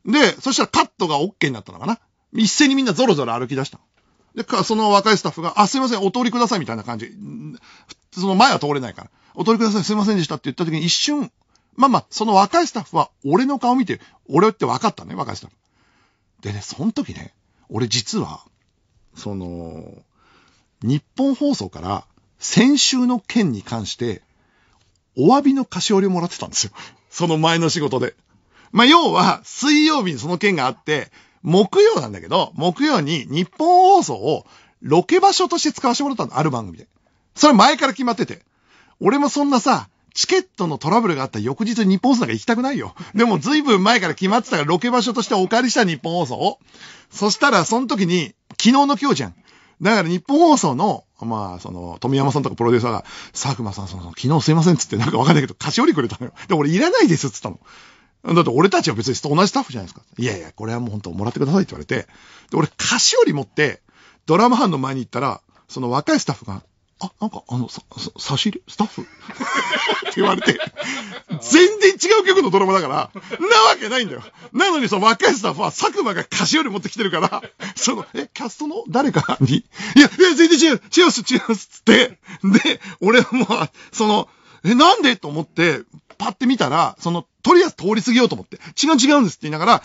で、そしたらカットが OK になったのかな一斉にみんなゾロゾロ歩き出したで、か、その若いスタッフが、あ、すいません、お通りくださいみたいな感じ。その前は通れないから。お通りください、すいませんでしたって言った時に一瞬、まあまあ、その若いスタッフは俺の顔見て、俺って分かったね、若いスタッフ。でね、その時ね、俺実は、その、日本放送から先週の件に関して、お詫びの菓子折りをもらってたんですよ。その前の仕事で。まあ、要は、水曜日にその件があって、木曜なんだけど、木曜に日本放送をロケ場所として使わせてもらったの、ある番組で。それ前から決まってて。俺もそんなさ、チケットのトラブルがあった翌日日本放送なんか行きたくないよ。でも随分前から決まってたからロケ場所としてお借りした日本放送を。そしたらその時に、昨日の今日じゃん。だから日本放送の、まあ、その、富山さんとかプロデューサーが、佐久間さん、その、昨日すいませんっつってなんかわかんないけど、菓子折りくれたのよ。で、俺いらないですっつったの。だって俺たちは別に同じスタッフじゃないですか。いやいや、これはもう本当もらってくださいって言われて。で、俺菓子折り持って、ドラマ班の前に行ったら、その若いスタッフが、あ、なんか、あの、さ、さ差し入れ、スタッフ って言われて、全然違う曲のドラマだから、なわけないんだよ。なのに、その若いスタッフは佐久間が菓子折り持ってきてるから、その、え、キャストの誰かに、いや、いや、全然違う、違うっす、違うっすって、で、俺はもう、その、え、なんでと思って、パって見たら、その、とりあえず通り過ぎようと思って、違う違うんですって言いながら、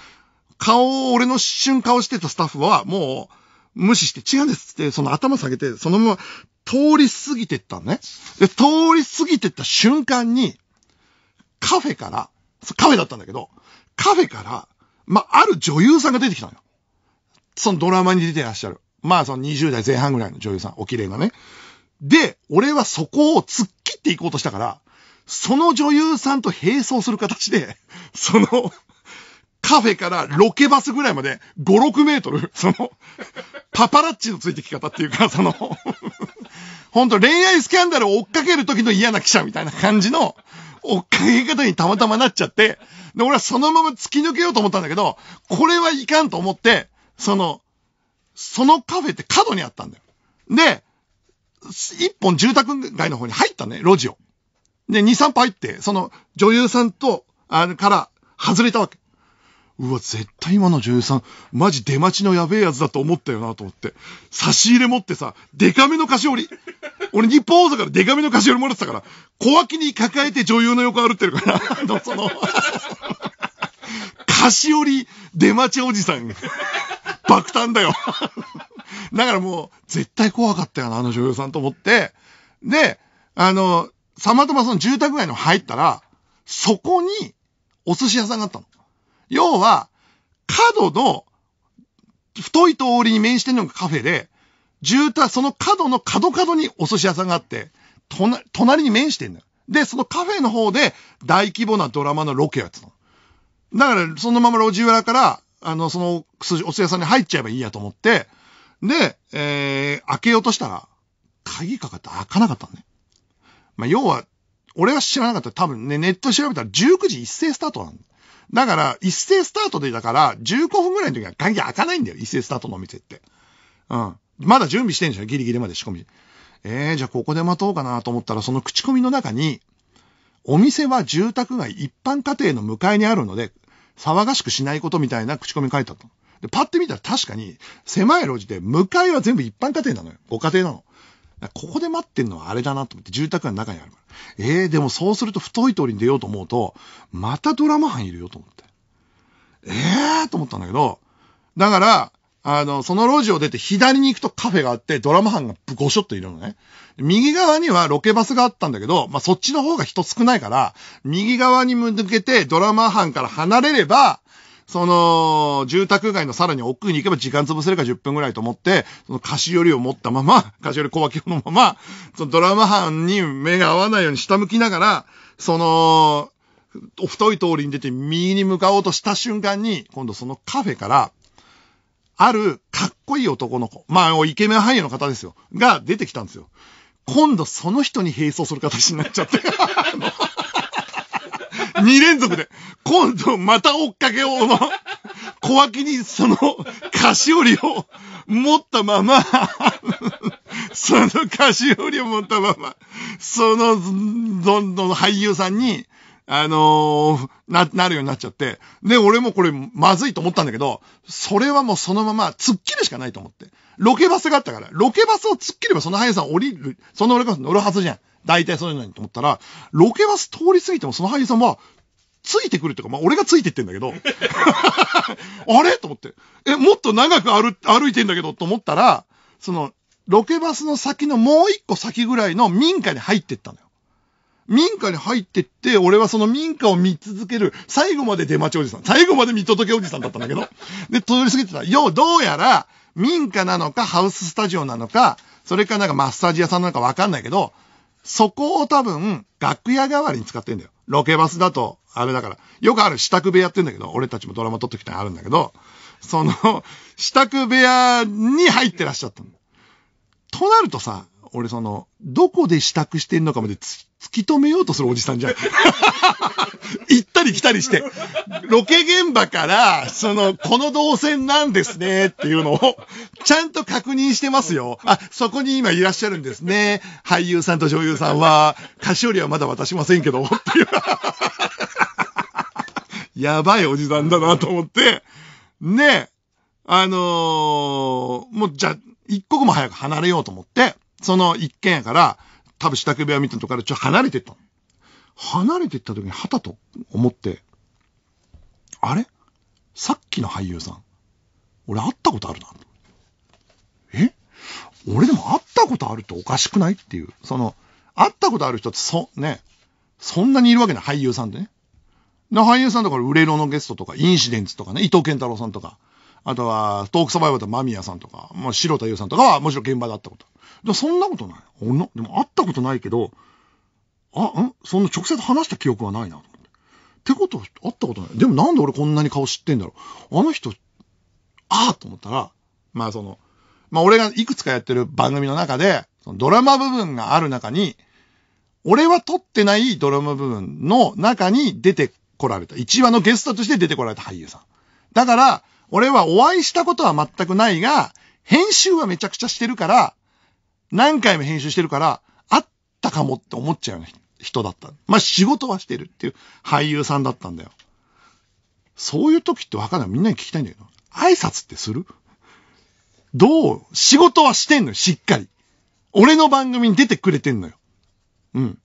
顔を、俺の瞬間をしてたスタッフは、もう、無視して、違うんですって、その頭下げて、そのまま、通り過ぎてったのね。で、通り過ぎてった瞬間に、カフェから、カフェだったんだけど、カフェから、まあ、ある女優さんが出てきたのよ。そのドラマに出てらっしゃる。まあ、その20代前半ぐらいの女優さん、お綺麗なね。で、俺はそこを突っ切っていこうとしたから、その女優さんと並走する形で、その、カフェからロケバスぐらいまで5、6メートル、その、パパラッチのついてき方っていうか、そのほんと恋愛スキャンダルを追っかける時の嫌な記者みたいな感じの追っかけ方にたまたまなっちゃって、で、俺はそのまま突き抜けようと思ったんだけど、これはいかんと思って、その、そのカフェって角にあったんだよ。で、一本住宅街の方に入ったね、路地を。で、二三歩入って、その女優さんと、あの、から外れたわけ。うわ、絶対今の女優さん、マジ出待ちのやべえやつだと思ったよなと思って。差し入れ持ってさ、デカめの菓子折り。俺日本放送からデカめの菓子折りもらってたから、小脇に抱えて女優の横歩ってるから、あの、その、菓子折り出待ちおじさん。爆誕だよ。だからもう、絶対怖かったよな、あの女優さんと思って。で、あの、たまたまその住宅街の入ったら、そこに、お寿司屋さんがあったの。要は、角の、太い通りに面してるのがカフェで、住宅、その角の角角にお寿司屋さんがあって、隣に面してんだよ。で、そのカフェの方で大規模なドラマのロケやってたの。だから、そのまま路地裏から、あの、その、お寿司屋さんに入っちゃえばいいやと思って、で、えー、開けようとしたら、鍵かかって開かなかったのね。まあ、要は、俺は知らなかった。多分ね、ネット調べたら19時一斉スタートなの。だから、一斉スタートで、だから、15分ぐらいの時は鍵開かないんだよ。一斉スタートのお店って。うん。まだ準備してんでしょギリギリまで仕込み。えー、じゃあここで待とうかなと思ったら、その口コミの中に、お店は住宅街一般家庭の向かいにあるので、騒がしくしないことみたいな口コミ書いてあったの。で、パッて見たら確かに、狭い路地で、向かいは全部一般家庭なのよ。ご家庭なの。ここで待ってんのはあれだなと思って、住宅街の中にあるから。ええー、でもそうすると太い通りに出ようと思うと、またドラマ班いるよと思って。ええー、と思ったんだけど、だから、あの、その路地を出て左に行くとカフェがあって、ドラマ班がごしょっといるのね。右側にはロケバスがあったんだけど、まあ、そっちの方が人少ないから、右側に向けてドラマ班から離れれば、その、住宅街のさらに奥に行けば時間潰せるか10分ぐらいと思って、その菓子寄りを持ったまま、菓 子寄り小分けのまま、そのドラマ班に目が合わないように下向きながら、その、太い通りに出て右に向かおうとした瞬間に、今度そのカフェから、あるかっこいい男の子、まあ、イケメン俳優の方ですよ、が出てきたんですよ。今度その人に並走する形になっちゃって。2連続で、今度また追っかけを、小脇にその、菓子折りを持ったままその菓子折りを持ったまま、その、どんどん俳優さんに、あのー、な、なるようになっちゃって。で、俺もこれ、まずいと思ったんだけど、それはもうそのまま、突っ切るしかないと思って。ロケバスがあったから、ロケバスを突っ切ればその俳優さん降りる、その俺が乗るはずじゃん。大体そういうのにと思ったら、ロケバス通り過ぎてもその俳優さんは、ついてくるとか、まあ、俺がついてってんだけど、あれと思って、え、もっと長く歩、歩いてんだけど、と思ったら、その、ロケバスの先のもう一個先ぐらいの民家に入ってったのよ。民家に入ってって、俺はその民家を見続ける、最後まで出待ちおじさん、最後まで見届けおじさんだったんだけど、で、通り過ぎてたら、よう、どうやら、民家なのか、ハウススタジオなのか、それかなんかマッサージ屋さんなのかわかんないけど、そこを多分、楽屋代わりに使ってんだよ。ロケバスだと、あれだから。よくある支度部屋って言うんだけど、俺たちもドラマ撮ってきたのあるんだけど、その、支度部屋に入ってらっしゃったの。となるとさ、俺その、どこで支度してんのかまで突き止めようとするおじさんじゃん。行ったり来たりして、ロケ現場から、その、この動線なんですねっていうのを、ちゃんと確認してますよ。あ、そこに今いらっしゃるんですね。俳優さんと女優さんは、菓子折りはまだ渡しませんけど、っていう。やばいおじさんだなと思って、ねあのー、もうじゃ、一刻も早く離れようと思って、その一軒やから、多分支度部屋みたいなとこからちょっと離れてったの。離れてった時にはたと思って、あれさっきの俳優さん、俺会ったことあるな。え俺でも会ったことあるっておかしくないっていう。その、会ったことある人ってそ、ね、そんなにいるわけない俳優さんでね。俳優さんとか、売れろのゲストとか、インシデンツとかね、伊藤健太郎さんとか、あとは、トークサバイバーと間宮さんとか、まあ、白田優さんとかは、もちろん現場で会ったこと。でもそんなことない。女、でも会ったことないけど、あ、んそんな直接話した記憶はないな、と思って。ってこと会ったことない。でもなんで俺こんなに顔知ってんだろう。あの人、ああと思ったら、まあその、まあ俺がいくつかやってる番組の中で、そのドラマ部分がある中に、俺は撮ってないドラマ部分の中に出てこられた。1話のゲストとして出てこられた俳優さん。だから、俺はお会いしたことは全くないが、編集はめちゃくちゃしてるから、何回も編集してるから、会ったかもって思っちゃうような人だった。まあ、仕事はしてるっていう俳優さんだったんだよ。そういう時ってわかんない。みんなに聞きたいんだけど、挨拶ってするどう仕事はしてんのよ、しっかり。俺の番組に出てくれてんのよ。うん。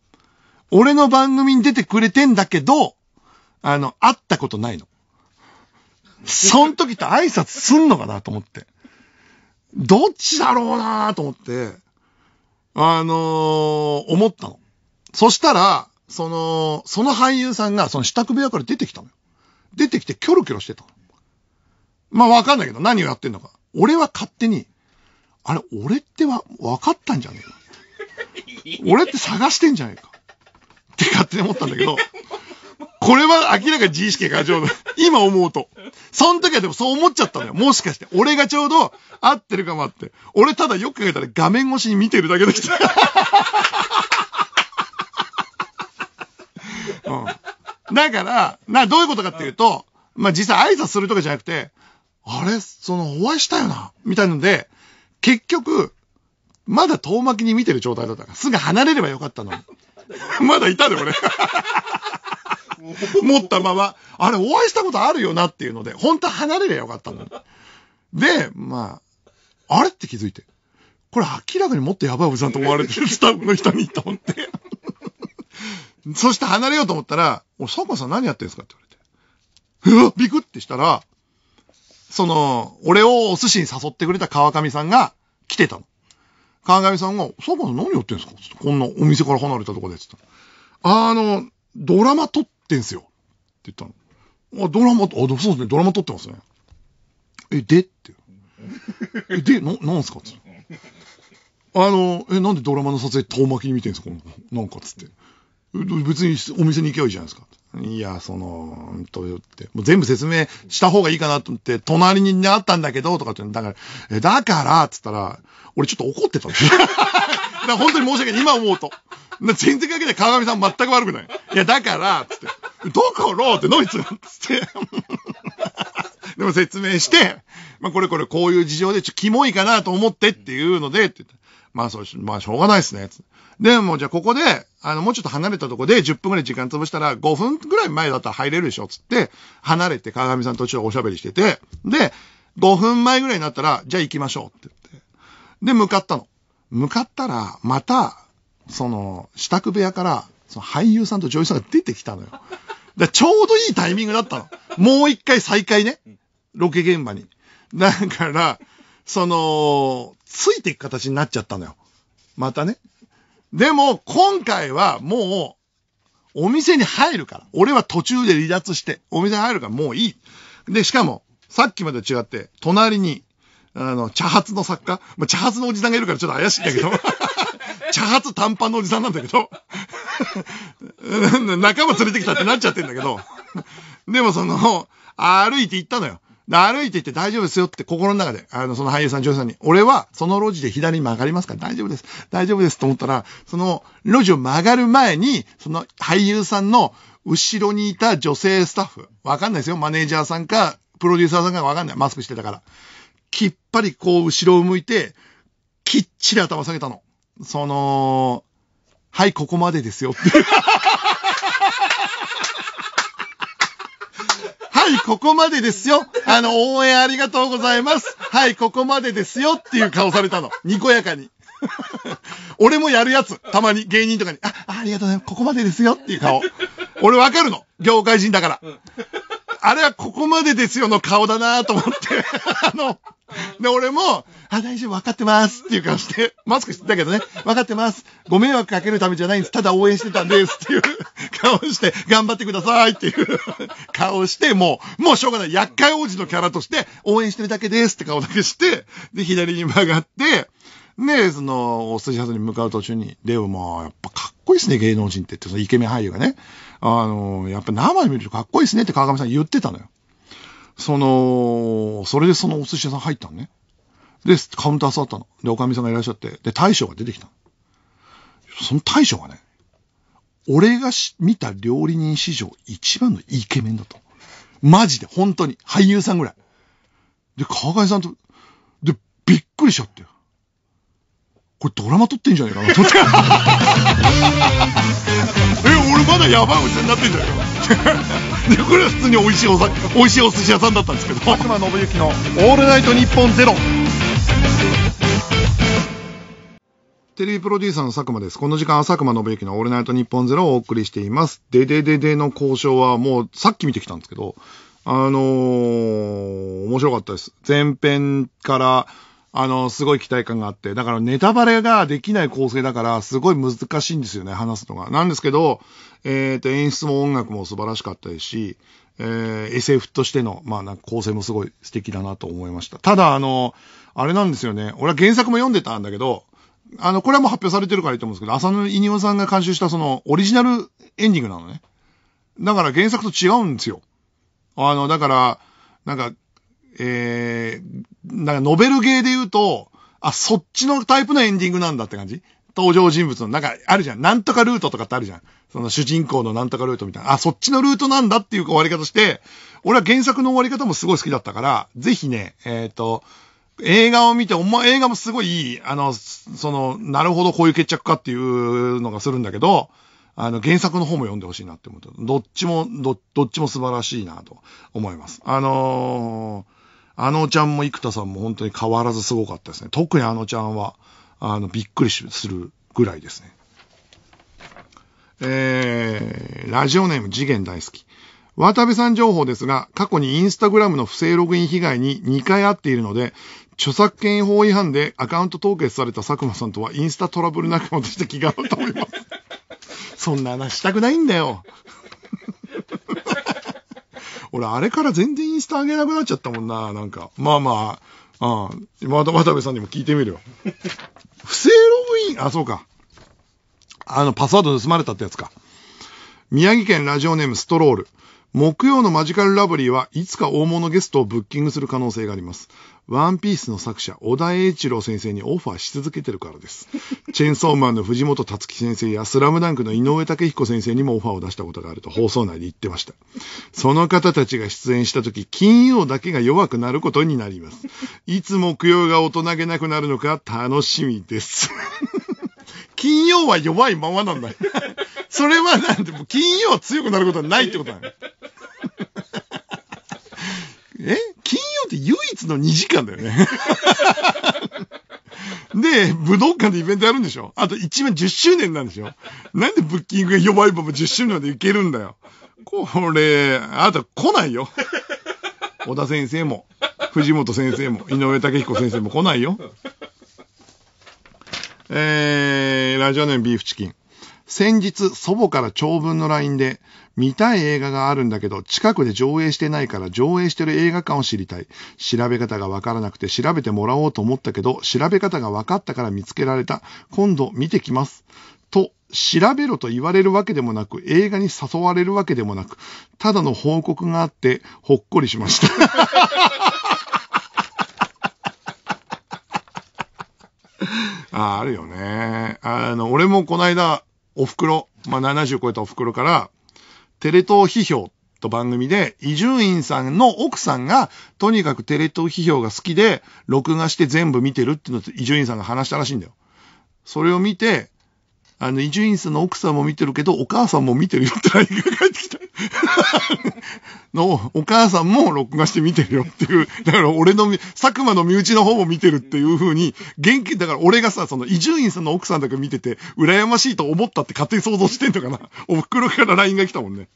俺の番組に出てくれてんだけど、あの、会ったことないの。そん時って挨拶すんのかなと思って。どっちだろうなと思って、あのー、思ったの。そしたら、その、その俳優さんが、その支度部屋から出てきたのよ。出てきてキョロキョロしてたの。まあわかんないけど、何をやってんのか。俺は勝手に、あれ、俺っては分かったんじゃねえか。俺って探してんじゃねえか。って勝手に思ったんだけど、これは明らかに自意識過剰だ。今思うと。その時はでもそう思っちゃったのよ。もしかして。俺がちょうど合ってるかもって。俺ただよく考えたら画面越しに見てるだけでした。うん。だから、な、どういうことかっていうと、まあ、実際挨拶するとかじゃなくて、あれその、お会いしたよなみたいので、結局、まだ遠巻きに見てる状態だったから、すぐ離れればよかったの。まだいたで、俺。持ったまま、あれお会いしたことあるよなっていうので、本当は離れりゃよかったの。で、まあ、あれって気づいて。これ明らかにもっとやばいおじさんと思われてる スタッフの人にと思って。そして離れようと思ったら、お、サコさん何やってんですかって言われて。うわびくってしたら、その、俺をお寿司に誘ってくれた川上さんが来てたの。川上さんが、サコさん何やってんですかこんなお店から離れたとこで。って言ったあの、ドラマ撮っってんすよ。って言ったの。あ、ドラマ、あ、そうですね、ドラマ撮ってますね。え、でって。え、で、な、なんすかつって。あの、え、なんでドラマの撮影遠巻きに見てんすかこのなんかつって。別にお店に行けばいいじゃないですか。いや、その、と言って、もう全部説明した方がいいかなと思って、隣にあったんだけど、とかって、だから、え、だから、っつったら、俺ちょっと怒ってたんですよ。だ本当に申し訳ない。今思うと。全然かけて川上さん全く悪くない。いや、だから、つって。からってノイ何つって。でも説明して、まあこれこれこういう事情でちょ、キモいかなと思ってっていうので、ってってまあそうし、まあしょうがないですね。でもじゃあここで、あのもうちょっと離れたとこで10分ぐらい時間潰したら5分ぐらい前だったら入れるでしょ、つって、離れて川上さんとちょっとおしゃべりしてて、で、5分前ぐらいになったら、じゃあ行きましょうって言って。で、向かったの。向かったら、また、その、支度部屋から、その俳優さんと女優さんが出てきたのよ。だちょうどいいタイミングだったの。もう一回再開ね。ロケ現場に。だから、その、ついていく形になっちゃったのよ。またね。でも、今回はもう、お店に入るから。俺は途中で離脱して、お店に入るからもういい。で、しかも、さっきまで違って、隣に、あの、茶髪の作家まあ、茶髪のおじさんがいるからちょっと怪しいんだけど。茶髪短パンのおじさんなんだけど、仲間連れてきたってなっちゃってんだけど、でもその、歩いて行ったのよ。歩いて行って大丈夫ですよって心の中で、あの、その俳優さん、女優さんに、俺はその路地で左に曲がりますから大丈夫です。大丈夫ですと思ったら、その路地を曲がる前に、その俳優さんの後ろにいた女性スタッフ、わかんないですよ。マネージャーさんか、プロデューサーさんかわかんない。マスクしてたから。きっぱりこう後ろを向いて、きっちり頭下げたの。その、はい、ここまでですよって。はい、ここまでですよ。あの、応援ありがとうございます。はい、ここまでですよっていう顔されたの。にこやかに。俺もやるやつ。たまに芸人とかに、あ、ありがとうございます。ここまでですよっていう顔。俺わかるの。業界人だから。あれはここまでですよの顔だなと思って。あの、で、俺も、あ、大丈夫、分かってますっていう顔して、マスクしてたけどね、分かってます。ご迷惑かけるためじゃないんです。ただ応援してたんですっていう顔して、頑張ってくださいっていう顔して、もう、もうしょうがない。厄介王子のキャラとして、応援してるだけですって顔だけして、で、左に曲がって、え、その、お寿司屋さんに向かう途中に、でもまあ、やっぱかっこいいですね、芸能人ってって、そのイケメン俳優がね。あの、やっぱ生で見るとかっこいいですねって川上さん言ってたのよ。その、それでそのお寿司屋さん入ったのね。で、カウンター座ったの。で、おかみさんがいらっしゃって、で、大将が出てきたの。その大将がね、俺が見た料理人史上一番のイケメンだと。マジで、本当に。俳優さんぐらい。で、川上さんと、で、びっくりしちゃってこれドラマ撮ってんじゃねえかなそっちか。え俺まだやばいおじさんになってんじゃん でこれは普通に美味しいおさ美味しいお寿司屋さんだったんですけど佐久間信之の「オールナイトニッポンゼロテレビプロデューサーの佐久間です。この時間は佐久間信之のオールナイトニッポンゼロをお送りしています。ででででの交渉はもうさっき見てきたんですけど、あのー、面白かったです。前編から、あの、すごい期待感があって、だからネタバレができない構成だから、すごい難しいんですよね、話すのが。なんですけど、えっ、ー、と、演出も音楽も素晴らしかったですし、えー、SF としての、まあ、構成もすごい素敵だなと思いました。ただ、あの、あれなんですよね、俺は原作も読んでたんだけど、あの、これはもう発表されてるからいいと思うんですけど、浅野稲夫さんが監修したその、オリジナルエンディングなのね。だから原作と違うんですよ。あの、だから、なんか、えー、なんかノベルゲーで言うと、あ、そっちのタイプのエンディングなんだって感じ登場人物の、なんかあるじゃん。なんとかルートとかってあるじゃん。その主人公のなんとかルートみたいな。あ、そっちのルートなんだっていう終わり方して、俺は原作の終わり方もすごい好きだったから、ぜひね、えっ、ー、と、映画を見て、お前映画もすごいいい、あの、その、なるほどこういう決着かっていうのがするんだけど、あの、原作の方も読んでほしいなって思うと、どっちも、ど、どっちも素晴らしいなと思います。あのーあのちゃんも生田さんも本当に変わらずすごかったですね。特にあのちゃんは、あの、びっくりするぐらいですね。えー、ラジオネーム次元大好き。渡部さん情報ですが、過去にインスタグラムの不正ログイン被害に2回会っているので、著作権法違反でアカウント凍結された佐久間さんとはインスタトラブル仲間として気が合うと思います。そんな話したくないんだよ。俺、あれから全然インスタ上げなくなっちゃったもんな、なんか。まあまあ、うん。また渡部さんにも聞いてみるよ。不正ログイン、あ、そうか。あの、パスワード盗まれたってやつか。宮城県ラジオネームストロール。木曜のマジカルラブリーはいつか大物ゲストをブッキングする可能性があります。ワンピースの作者、小田栄一郎先生にオファーし続けてるからです。チェンソーマンの藤本達樹先生やスラムダンクの井上武彦先生にもオファーを出したことがあると放送内で言ってました。その方たちが出演した時、金曜だけが弱くなることになります。いつ木曜が大人げなくなるのか楽しみです。金曜は弱いままなんだ。それはなんて、もう金曜強くなることはないってことなの。え金曜って唯一の2時間だよね。で、武道館でイベントやるんでしょあと一番10周年なんでしょなんでブッキングが呼ばればも10周年までいけるんだよ。これ、あなた来ないよ。小田先生も、藤本先生も、井上武彦先生も来ないよ。えー、ラジオネームビーフチキン。先日祖母から長文の LINE で見たい映画があるんだけど近くで上映してないから上映してる映画館を知りたい。調べ方がわからなくて調べてもらおうと思ったけど調べ方がわかったから見つけられた。今度見てきます。と、調べろと言われるわけでもなく、映画に誘われるわけでもなく、ただの報告があって、ほっこりしました。ああるよね。あの、俺もこの間、お袋、まあ、70超えたお袋から、テレ東批評と番組で、伊集院さんの奥さんが、とにかくテレ東批評が好きで、録画して全部見てるっていうのを伊集院さんが話したらしいんだよ。それを見て、あの、伊集院さんの奥さんも見てるけど、お母さんも見てるよって LINE が返ってきた。の、お母さんも録画して見てるよっていう。だから俺の、佐久間の身内の方も見てるっていう風に、元気、だから俺がさ、その伊集院さんの奥さんだけ見てて、羨ましいと思ったって勝手に想像してんのかな。お袋から LINE が来たもんね。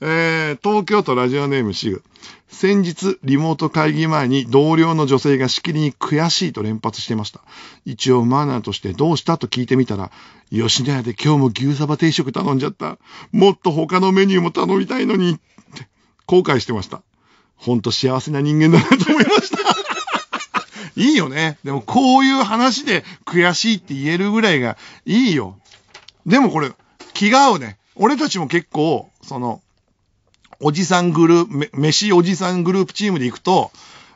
えー、東京都ラジオネームシグ。先日、リモート会議前に同僚の女性がしきりに悔しいと連発してました。一応マナーとしてどうしたと聞いてみたら、吉野家で今日も牛サバ定食頼んじゃった。もっと他のメニューも頼みたいのに、って後悔してました。ほんと幸せな人間だなと思いました。いいよね。でもこういう話で悔しいって言えるぐらいがいいよ。でもこれ、気が合うね。俺たちも結構、その、おじさんグループ、飯おじさんグループチームで行くと、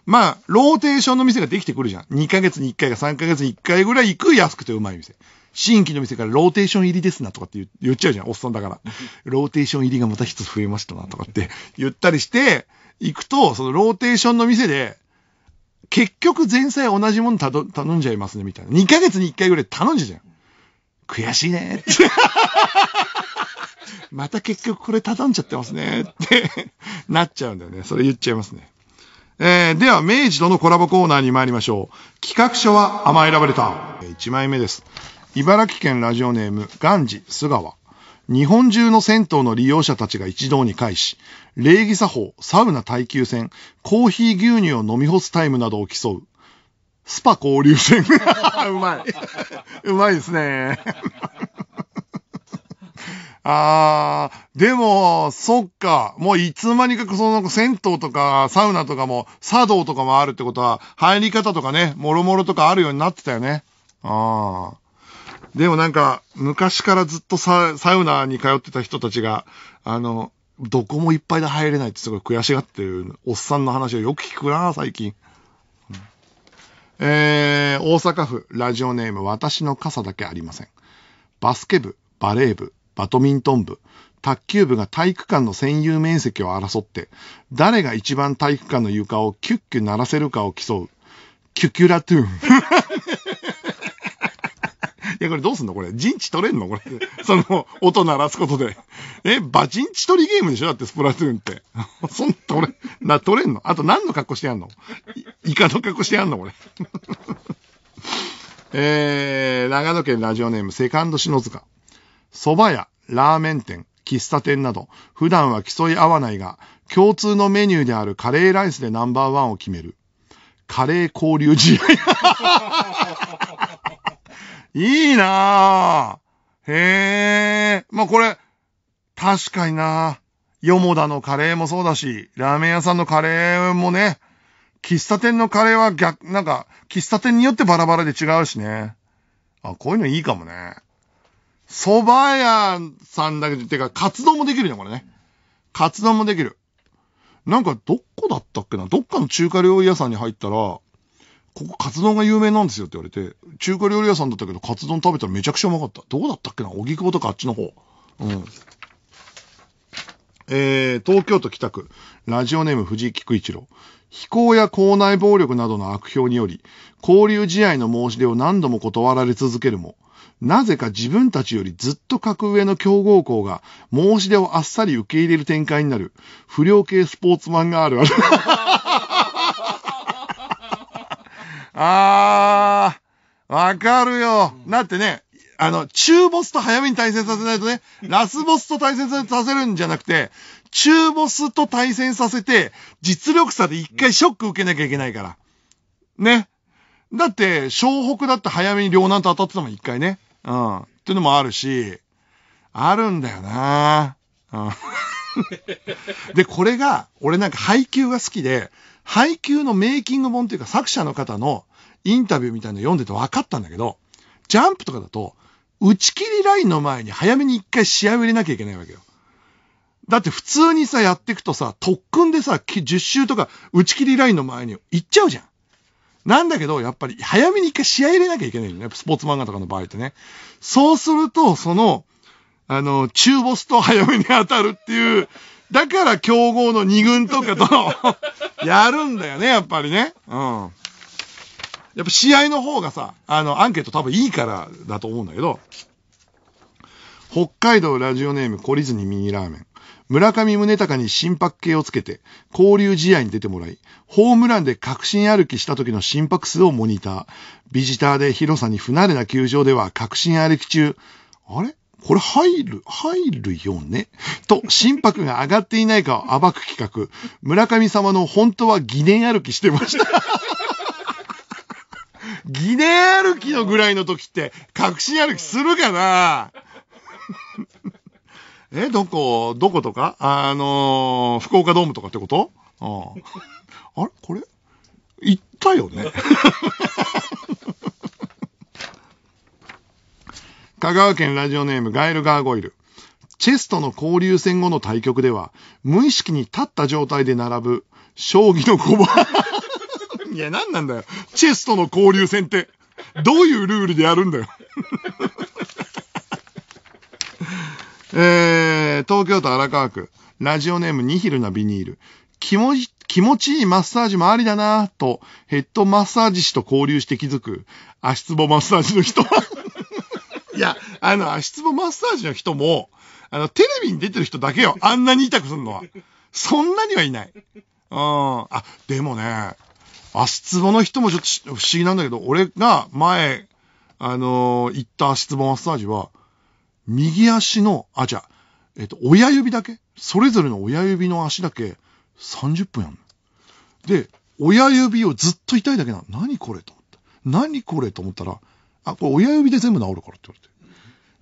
まあ、ローテーションの店ができてくるじゃん。2ヶ月に1回か3ヶ月に1回ぐらい行く安くてうまい店。新規の店からローテーション入りですなとかって言っちゃうじゃん、おっさんだから。ローテーション入りがまた一つ増えましたなとかって言ったりして、行くと、そのローテーションの店で、結局前菜同じもの頼んじゃいますねみたいな。2ヶ月に1回ぐらい頼んじゃうじゃん。悔しいねって。また結局これ畳んじゃってますね。ってなっちゃうんだよね。それ言っちゃいますね。えー、では、明治とのコラボコーナーに参りましょう。企画書は甘選ばれた。1枚目です。茨城県ラジオネーム、ガンジ、菅川。日本中の銭湯の利用者たちが一堂に会し、礼儀作法、サウナ耐久戦、コーヒー牛乳を飲み干すタイムなどを競う、スパ交流戦。うまい。うまいですね。あー、でも、そっか。もういつまにかその銭湯とかサウナとかも、茶道とかもあるってことは、入り方とかね、もろもろとかあるようになってたよね。あー。でもなんか、昔からずっとササウナに通ってた人たちが、あの、どこもいっぱいで入れないってすごい悔しがってるおっさんの話をよく聞くな、最近。えー、大阪府、ラジオネーム、私の傘だけありません。バスケ部、バレー部、バドミントン部、卓球部が体育館の占有面積を争って、誰が一番体育館の床をキュッキュ鳴らせるかを競う。キュキュラトゥーン。いや、これどうすんのこれ。陣地取れんのこれ。その、音鳴らすことで。え、バチンチ取りゲームでしょだってスプラトゥーンって。そん、取れ、な、取れんのあと何の格好してやんのイカの格好してやんのこれ。えー、長野県ラジオネーム、セカンド篠塚。蕎麦屋、ラーメン店、喫茶店など、普段は競い合わないが、共通のメニューであるカレーライスでナンバーワンを決める。カレー交流試合。いいなぁ。へぇー。まあ、これ、確かになぁ。よもだのカレーもそうだし、ラーメン屋さんのカレーもね、喫茶店のカレーは逆、なんか、喫茶店によってバラバラで違うしね。あ、こういうのいいかもね。蕎麦屋さんだけで、てか、カツ丼もできるね、これね。カツ丼もできる。なんか、どこだったっけなどっかの中華料理屋さんに入ったら、ここカツ丼が有名なんですよって言われて、中華料理屋さんだったけど、カツ丼食べたらめちゃくちゃうまかった。どこだったっけな荻窪とかあっちの方。うん。えー、東京都北区、ラジオネーム藤井菊一郎。非行や校内暴力などの悪評により、交流試合の申し出を何度も断られ続けるも、なぜか自分たちよりずっと格上の強豪校が申し出をあっさり受け入れる展開になる不良系スポーツマンがあるある。あー、わかるよ。だってね、あの、中ボスと早めに対戦させないとね、ラスボスと対戦させるんじゃなくて、中ボスと対戦させて、実力差で一回ショック受けなきゃいけないから。ね。だって、湘北だって早めに両南と当たってたもん、一回ね。うん。っていうのもあるし、あるんだよな。うん、で、これが、俺なんか配給が好きで、配給のメイキング本というか作者の方のインタビューみたいなの読んでて分かったんだけど、ジャンプとかだと、打ち切りラインの前に早めに一回試合を入れなきゃいけないわけよ。だって普通にさ、やっていくとさ、特訓でさ、10周とか打ち切りラインの前に行っちゃうじゃん。なんだけど、やっぱり早めに一回試合入れなきゃいけないよね。スポーツ漫画とかの場合ってね。そうすると、その、あの、中ボスと早めに当たるっていう、だから競合の二軍とかと やるんだよね、やっぱりね。うん。やっぱ試合の方がさ、あの、アンケート多分いいからだと思うんだけど、北海道ラジオネーム懲りずにミニラーメン。村上宗隆に心拍計をつけて、交流試合に出てもらい、ホームランで確信歩きした時の心拍数をモニター。ビジターで広さに不慣れな球場では確信歩き中、あれこれ入る、入るよねと、心拍が上がっていないかを暴く企画。村上様の本当は疑念歩きしてました。疑念歩きのぐらいの時って、確信歩きするかなえ、どこ、どことかあのー、福岡ドームとかってことああ れこれ行ったよね 香川県ラジオネームガエル・ガーゴイル。チェストの交流戦後の対局では、無意識に立った状態で並ぶ、将棋の小判。いや、何なんだよ。チェストの交流戦って、どういうルールでやるんだよえー、東京都荒川区、ラジオネームニヒルなビニール。気持ち、気持ちいいマッサージもありだなと、ヘッドマッサージ師と交流して気づく、足つぼマッサージの人。いや、あの、足つぼマッサージの人も、あの、テレビに出てる人だけよ。あんなに痛くするのは。そんなにはいない。うん。あ、でもね、足つぼの人もちょっと不思議なんだけど、俺が前、あのー、行った足つぼマッサージは、右足の、あ、じゃあ、えっと、親指だけ、それぞれの親指の足だけ30分やんで、親指をずっと痛いだけなの。何これと思った。何これと思ったら、あ、これ親指で全部治るからって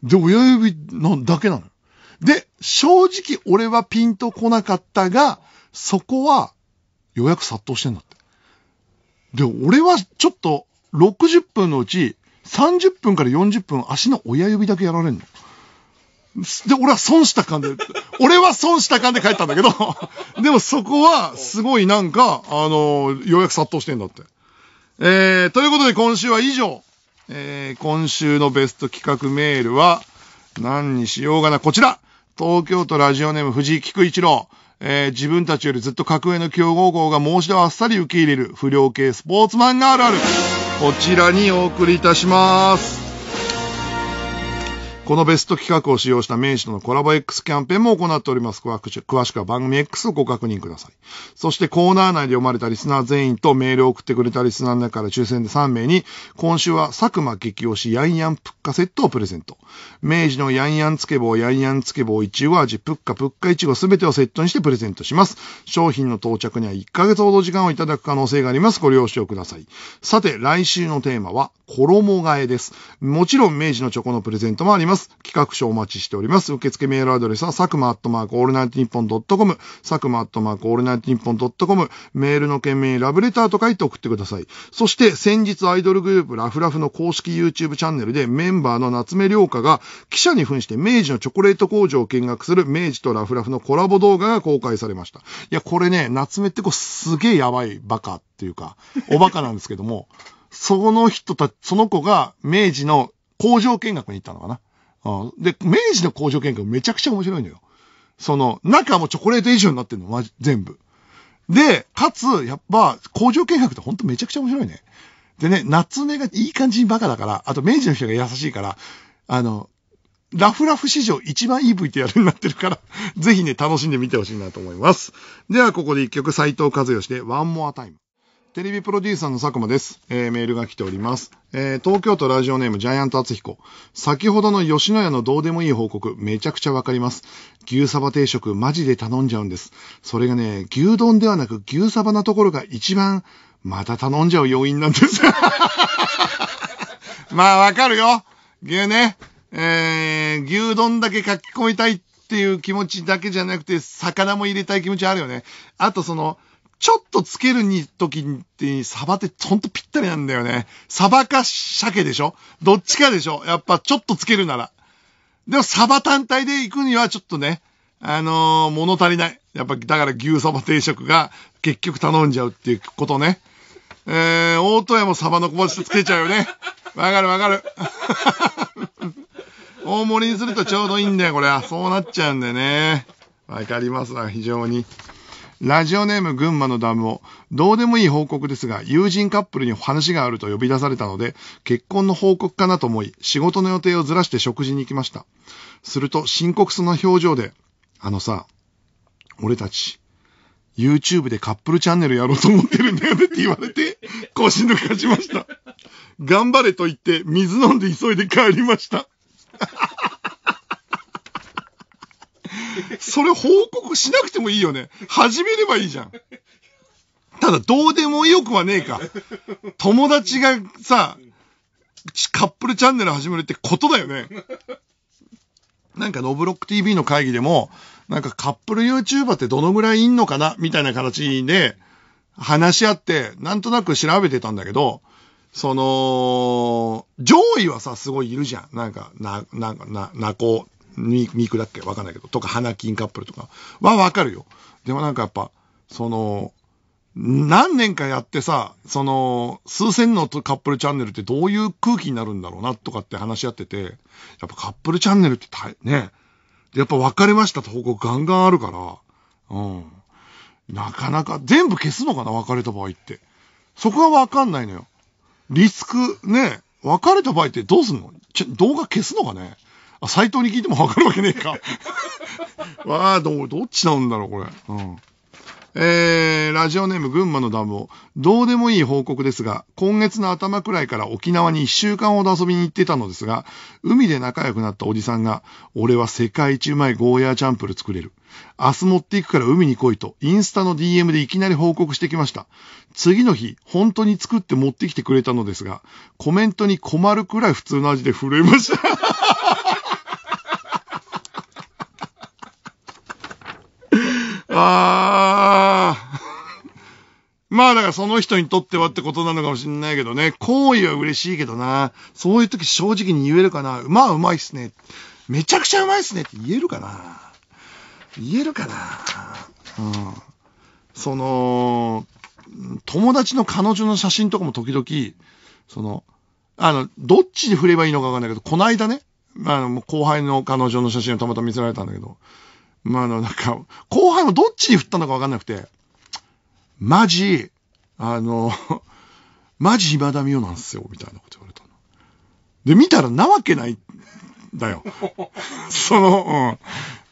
言われて。で、親指のだけなの。で、正直俺はピンとこなかったが、そこは予約殺到してんだって。で、俺はちょっと60分のうち30分から40分足の親指だけやられんの。で、俺は損した感で、俺は損した感で帰ったんだけど、でもそこはすごいなんか、あの、ようやく殺到してんだって。えー、ということで今週は以上。えー、今週のベスト企画メールは、何にしようがな、こちら東京都ラジオネーム藤井菊一郎。えー、自分たちよりずっと格上の強豪校が申し出をあっさり受け入れる不良系スポーツマンがあるある。こちらにお送りいたします。このベスト企画を使用した明治とのコラボ X キャンペーンも行っております。詳しくは番組 X をご確認ください。そしてコーナー内で読まれたリスナー全員とメールを送ってくれたリスナーの中から抽選で3名に、今週は佐久間激推しヤンヤンプッカセットをプレゼント。明治のヤンヤンつけ棒、ヤンヤンつけ棒、いちご味、プッカプッカいちごすべてをセットにしてプレゼントします。商品の到着には1ヶ月ほど時間をいただく可能性があります。ご了承ください。さて、来週のテーマは衣替えです。もちろん明治のチョコのプレゼントもあります。。企画書お待ちしております。受付メールアドレスは、サクマアットマークオールナイトニッポンドットコム、サクマアットマークオールナイトニッポンドットコム、メールの件名にラブレターと書いて送ってください。そして先日アイドルグループラフラフの公式 YouTube チャンネルでメンバーの夏目涼香が記者に扮して明治のチョコレート工場を見学する明治とラフラフのコラボ動画が公開されました。いや、これね、夏目ってこうすげえやばいバカっていうか、おバカなんですけども、その人たち、その子が明治の工場見学に行ったのかな。で、明治の工場見学めちゃくちゃ面白いのよ。その、中もチョコレート以上になってるの、ま、全部。で、かつ、やっぱ、工場見学ってほんとめちゃくちゃ面白いね。でね、夏目がいい感じにバカだから、あと明治の人が優しいから、あの、ラフラフ史上一番いい VTR になってるからぜひね、楽しんでみてほしいなと思います。では、ここで一曲、斎藤和義で、ワンモアタイム。テレビプロデューサーの佐久間です。えー、メールが来ております。えー、東京都ラジオネームジャイアント厚彦。先ほどの吉野家のどうでもいい報告、めちゃくちゃわかります。牛サバ定食、マジで頼んじゃうんです。それがね、牛丼ではなく牛サバなところが一番、また頼んじゃう要因なんです。まあわかるよ。牛ね。えー、牛丼だけ書き込みたいっていう気持ちだけじゃなくて、魚も入れたい気持ちあるよね。あとその、ちょっとつけるに時に、サバってほんとぴったりなんだよね。サバか鮭でしょどっちかでしょやっぱちょっとつけるなら。でもサバ単体で行くにはちょっとね、あのー、物足りない。やっぱだから牛サバ定食が結局頼んじゃうっていうことね。えー、大戸屋もサバの小鉢つけちゃうよね。わかるわかる。大盛りにするとちょうどいいんだよ、これは。そうなっちゃうんだよね。わかりますわ、非常に。ラジオネーム群馬のダムを、どうでもいい報告ですが、友人カップルに話があると呼び出されたので、結婚の報告かなと思い、仕事の予定をずらして食事に行きました。すると、深刻そうな表情で、あのさ、俺たち、YouTube でカップルチャンネルやろうと思ってるんだよねって言われて、腰抜かしました。頑張れと言って、水飲んで急いで帰りました。それ報告しなくてもいいよね。始めればいいじゃん。ただ、どうでもよくはねえか。友達がさ、カップルチャンネル始めるってことだよね。なんか、ノブロック TV の会議でも、なんかカップル YouTuber ってどのぐらいいんのかなみたいな形で話し合って、なんとなく調べてたんだけど、その、上位はさ、すごいいるじゃん。なんか、な、な、な、なこ、ミークだっけわかんないけど、とか、花金カップルとかはわかるよ。でもなんかやっぱ、その、何年かやってさ、その、数千のカップルチャンネルってどういう空気になるんだろうなとかって話し合ってて、やっぱカップルチャンネルって大、ね、やっぱ別れましたと報告ガンガンあるから、うん。なかなか、全部消すのかな別れた場合って。そこはわかんないのよ。リスク、ね、別れた場合ってどうすんの動画消すのかねあ、斎藤に聞いてもわかるわけねえか。わあ、ど、どっちなんだろう、これ。うん。えー、ラジオネーム群馬のダムを、どうでもいい報告ですが、今月の頭くらいから沖縄に一週間ほど遊びに行ってたのですが、海で仲良くなったおじさんが、俺は世界一うまいゴーヤーチャンプル作れる。明日持っていくから海に来いと、インスタの DM でいきなり報告してきました。次の日、本当に作って持ってきてくれたのですが、コメントに困るくらい普通の味で震えました。あ あ。まあだからその人にとってはってことなのかもしんないけどね。好意は嬉しいけどな。そういう時正直に言えるかな。まあうまいっすね。めちゃくちゃうまいっすねって言えるかな。言えるかな。うん。その、友達の彼女の写真とかも時々、その、あの、どっちに振ればいいのかわかんないけど、こないだね、あの、後輩の彼女の写真をたまたま見せられたんだけど、まあ、あの、なんか、後半のどっちに振ったのかわかんなくて、マジ、あの、マジ今田美桜なんですよ、みたいなこと言われたの。で、見たらなわけない、だよ。その、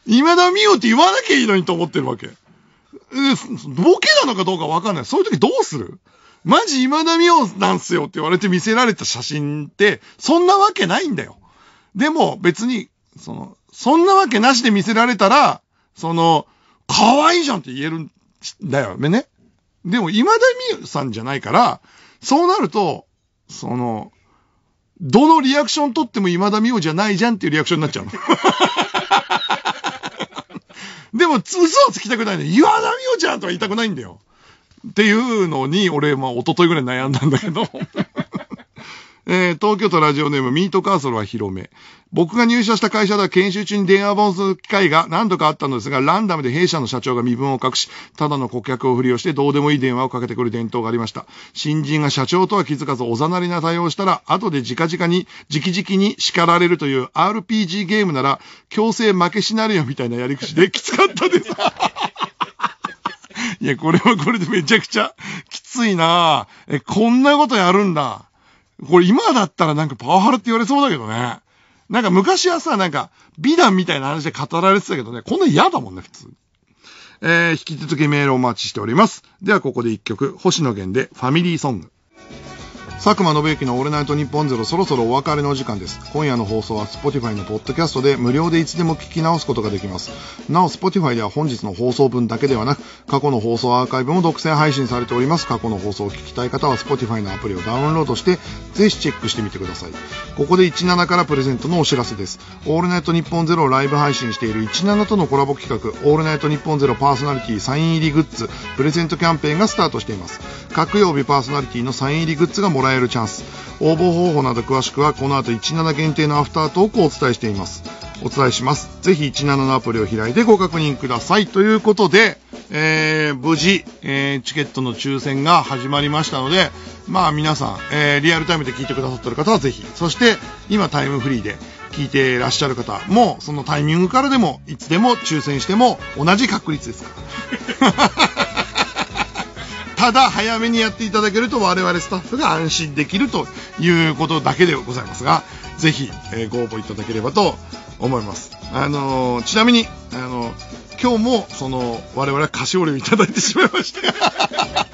うん。今田美桜って言わなきゃいいのにと思ってるわけ。ボケなのかどうかわかんない。そういう時どうするマジ今田美桜なんすよって言われて見せられた写真って、そんなわけないんだよ。でも別にその、そんなわけなしで見せられたら、その、可愛いじゃんって言えるんだよね。でも、今田美優さんじゃないから、そうなると、その、どのリアクション取っても今田美桜じゃないじゃんっていうリアクションになっちゃうの。でも、嘘はつきたくないの。今田美桜ちゃんとは言いたくないんだよ。っていうのに、俺、まあ、一昨日ぐらい悩んだんだけどえー、東京都ラジオネームミートカーソルは広め。僕が入社した会社では研修中に電話ボする機会が何度かあったのですが、ランダムで弊社の社長が身分を隠し、ただの顧客を振りをしてどうでもいい電話をかけてくる伝統がありました。新人が社長とは気づかずおざなりな対応をしたら、後で直々に、直々に叱られるという RPG ゲームなら、強制負けシナリオみたいなやり口できつかったです。いや、これはこれでめちゃくちゃきついなえ、こんなことやるんだ。これ今だったらなんかパワハラって言われそうだけどね。なんか昔はさ、なんか美談みたいな話で語られてたけどね、こんな嫌だもんね、普通。えー、引き続きメールお待ちしております。ではここで一曲、星野源でファミリーソング。佐久間信行のオールナイトニッポンゼロそろそろお別れのお時間です。今夜の放送は Spotify のポッドキャストで無料でいつでも聞き直すことができます。なお Spotify では本日の放送分だけではなく、過去の放送アーカイブも独占配信されております。過去の放送を聞きたい方は Spotify のアプリをダウンロードして、ぜひチェックしてみてください。ここで17からプレゼントのお知らせです。オールナイトニッポンゼロをライブ配信している17とのコラボ企画、オールナイトニッポンゼロパーソナリティサイン入りグッズプレゼントキャンペーンがスタートしています。各曜日パーソナリティのサイン入りグッズがもらえらえるチャンス応募方法など詳しくはこの後17限定のアフタートークをお伝えしていますお伝えしますぜひ17のアプリを開いてご確認くださいということで、えー、無事、えー、チケットの抽選が始まりましたのでまあ皆さん、えー、リアルタイムで聞いてくださってる方はぜひそして今タイムフリーで聞いていらっしゃる方もそのタイミングからでもいつでも抽選しても同じ確率ですからただ早めにやっていただけると我々スタッフが安心できるということだけでございますが、ぜひ、えー、ご応募いただければと思います。あのー、ちなみに、あのー、今日も、その、我々は菓子折りをいただいてしまいました。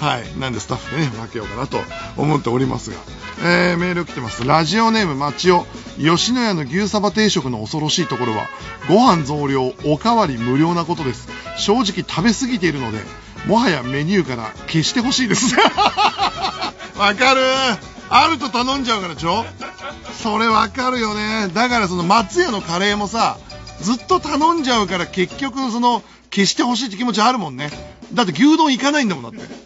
はい、なんでスタッフでね分けようかなと思っておりますが、えー、メール来てますラジオネームまちお吉野家の牛サバ定食の恐ろしいところはご飯増量おかわり無料なことです正直食べ過ぎているのでもはやメニューから消してほしいです わかるあると頼んじゃうからでしょそれわかるよねだからその松屋のカレーもさずっと頼んじゃうから結局その消してほしいって気持ちあるもんねだって牛丼行かないんだもんだって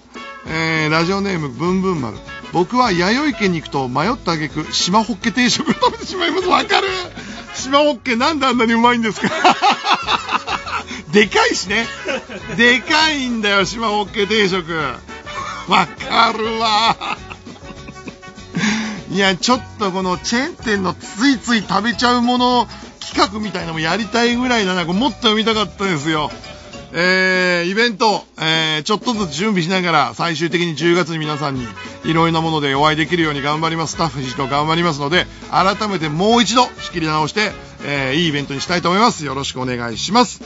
えー、ラジオネームぶんぶん丸僕は弥生家に行くと迷った挙句島ホッケ定食を食べてしまいますわかる島ホッケなんであんなにうまいんですか でかいしねでかいんだよ島ホッケ定食わかるわいやちょっとこのチェーン店のついつい食べちゃうもの企画みたいなのもやりたいぐらいだなもっと読みたかったですよえー、イベント、えー、ちょっとずつ準備しながら、最終的に10月に皆さんに、いろいろなものでお会いできるように頑張ります。スタッフ一同頑張りますので、改めてもう一度仕切り直して、えー、いいイベントにしたいと思います。よろしくお願いします。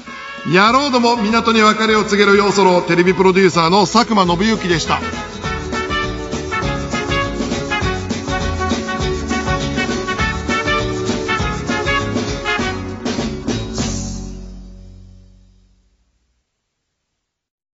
野郎ども、港に別れを告げる要素のテレビプロデューサーの佐久間信之でした。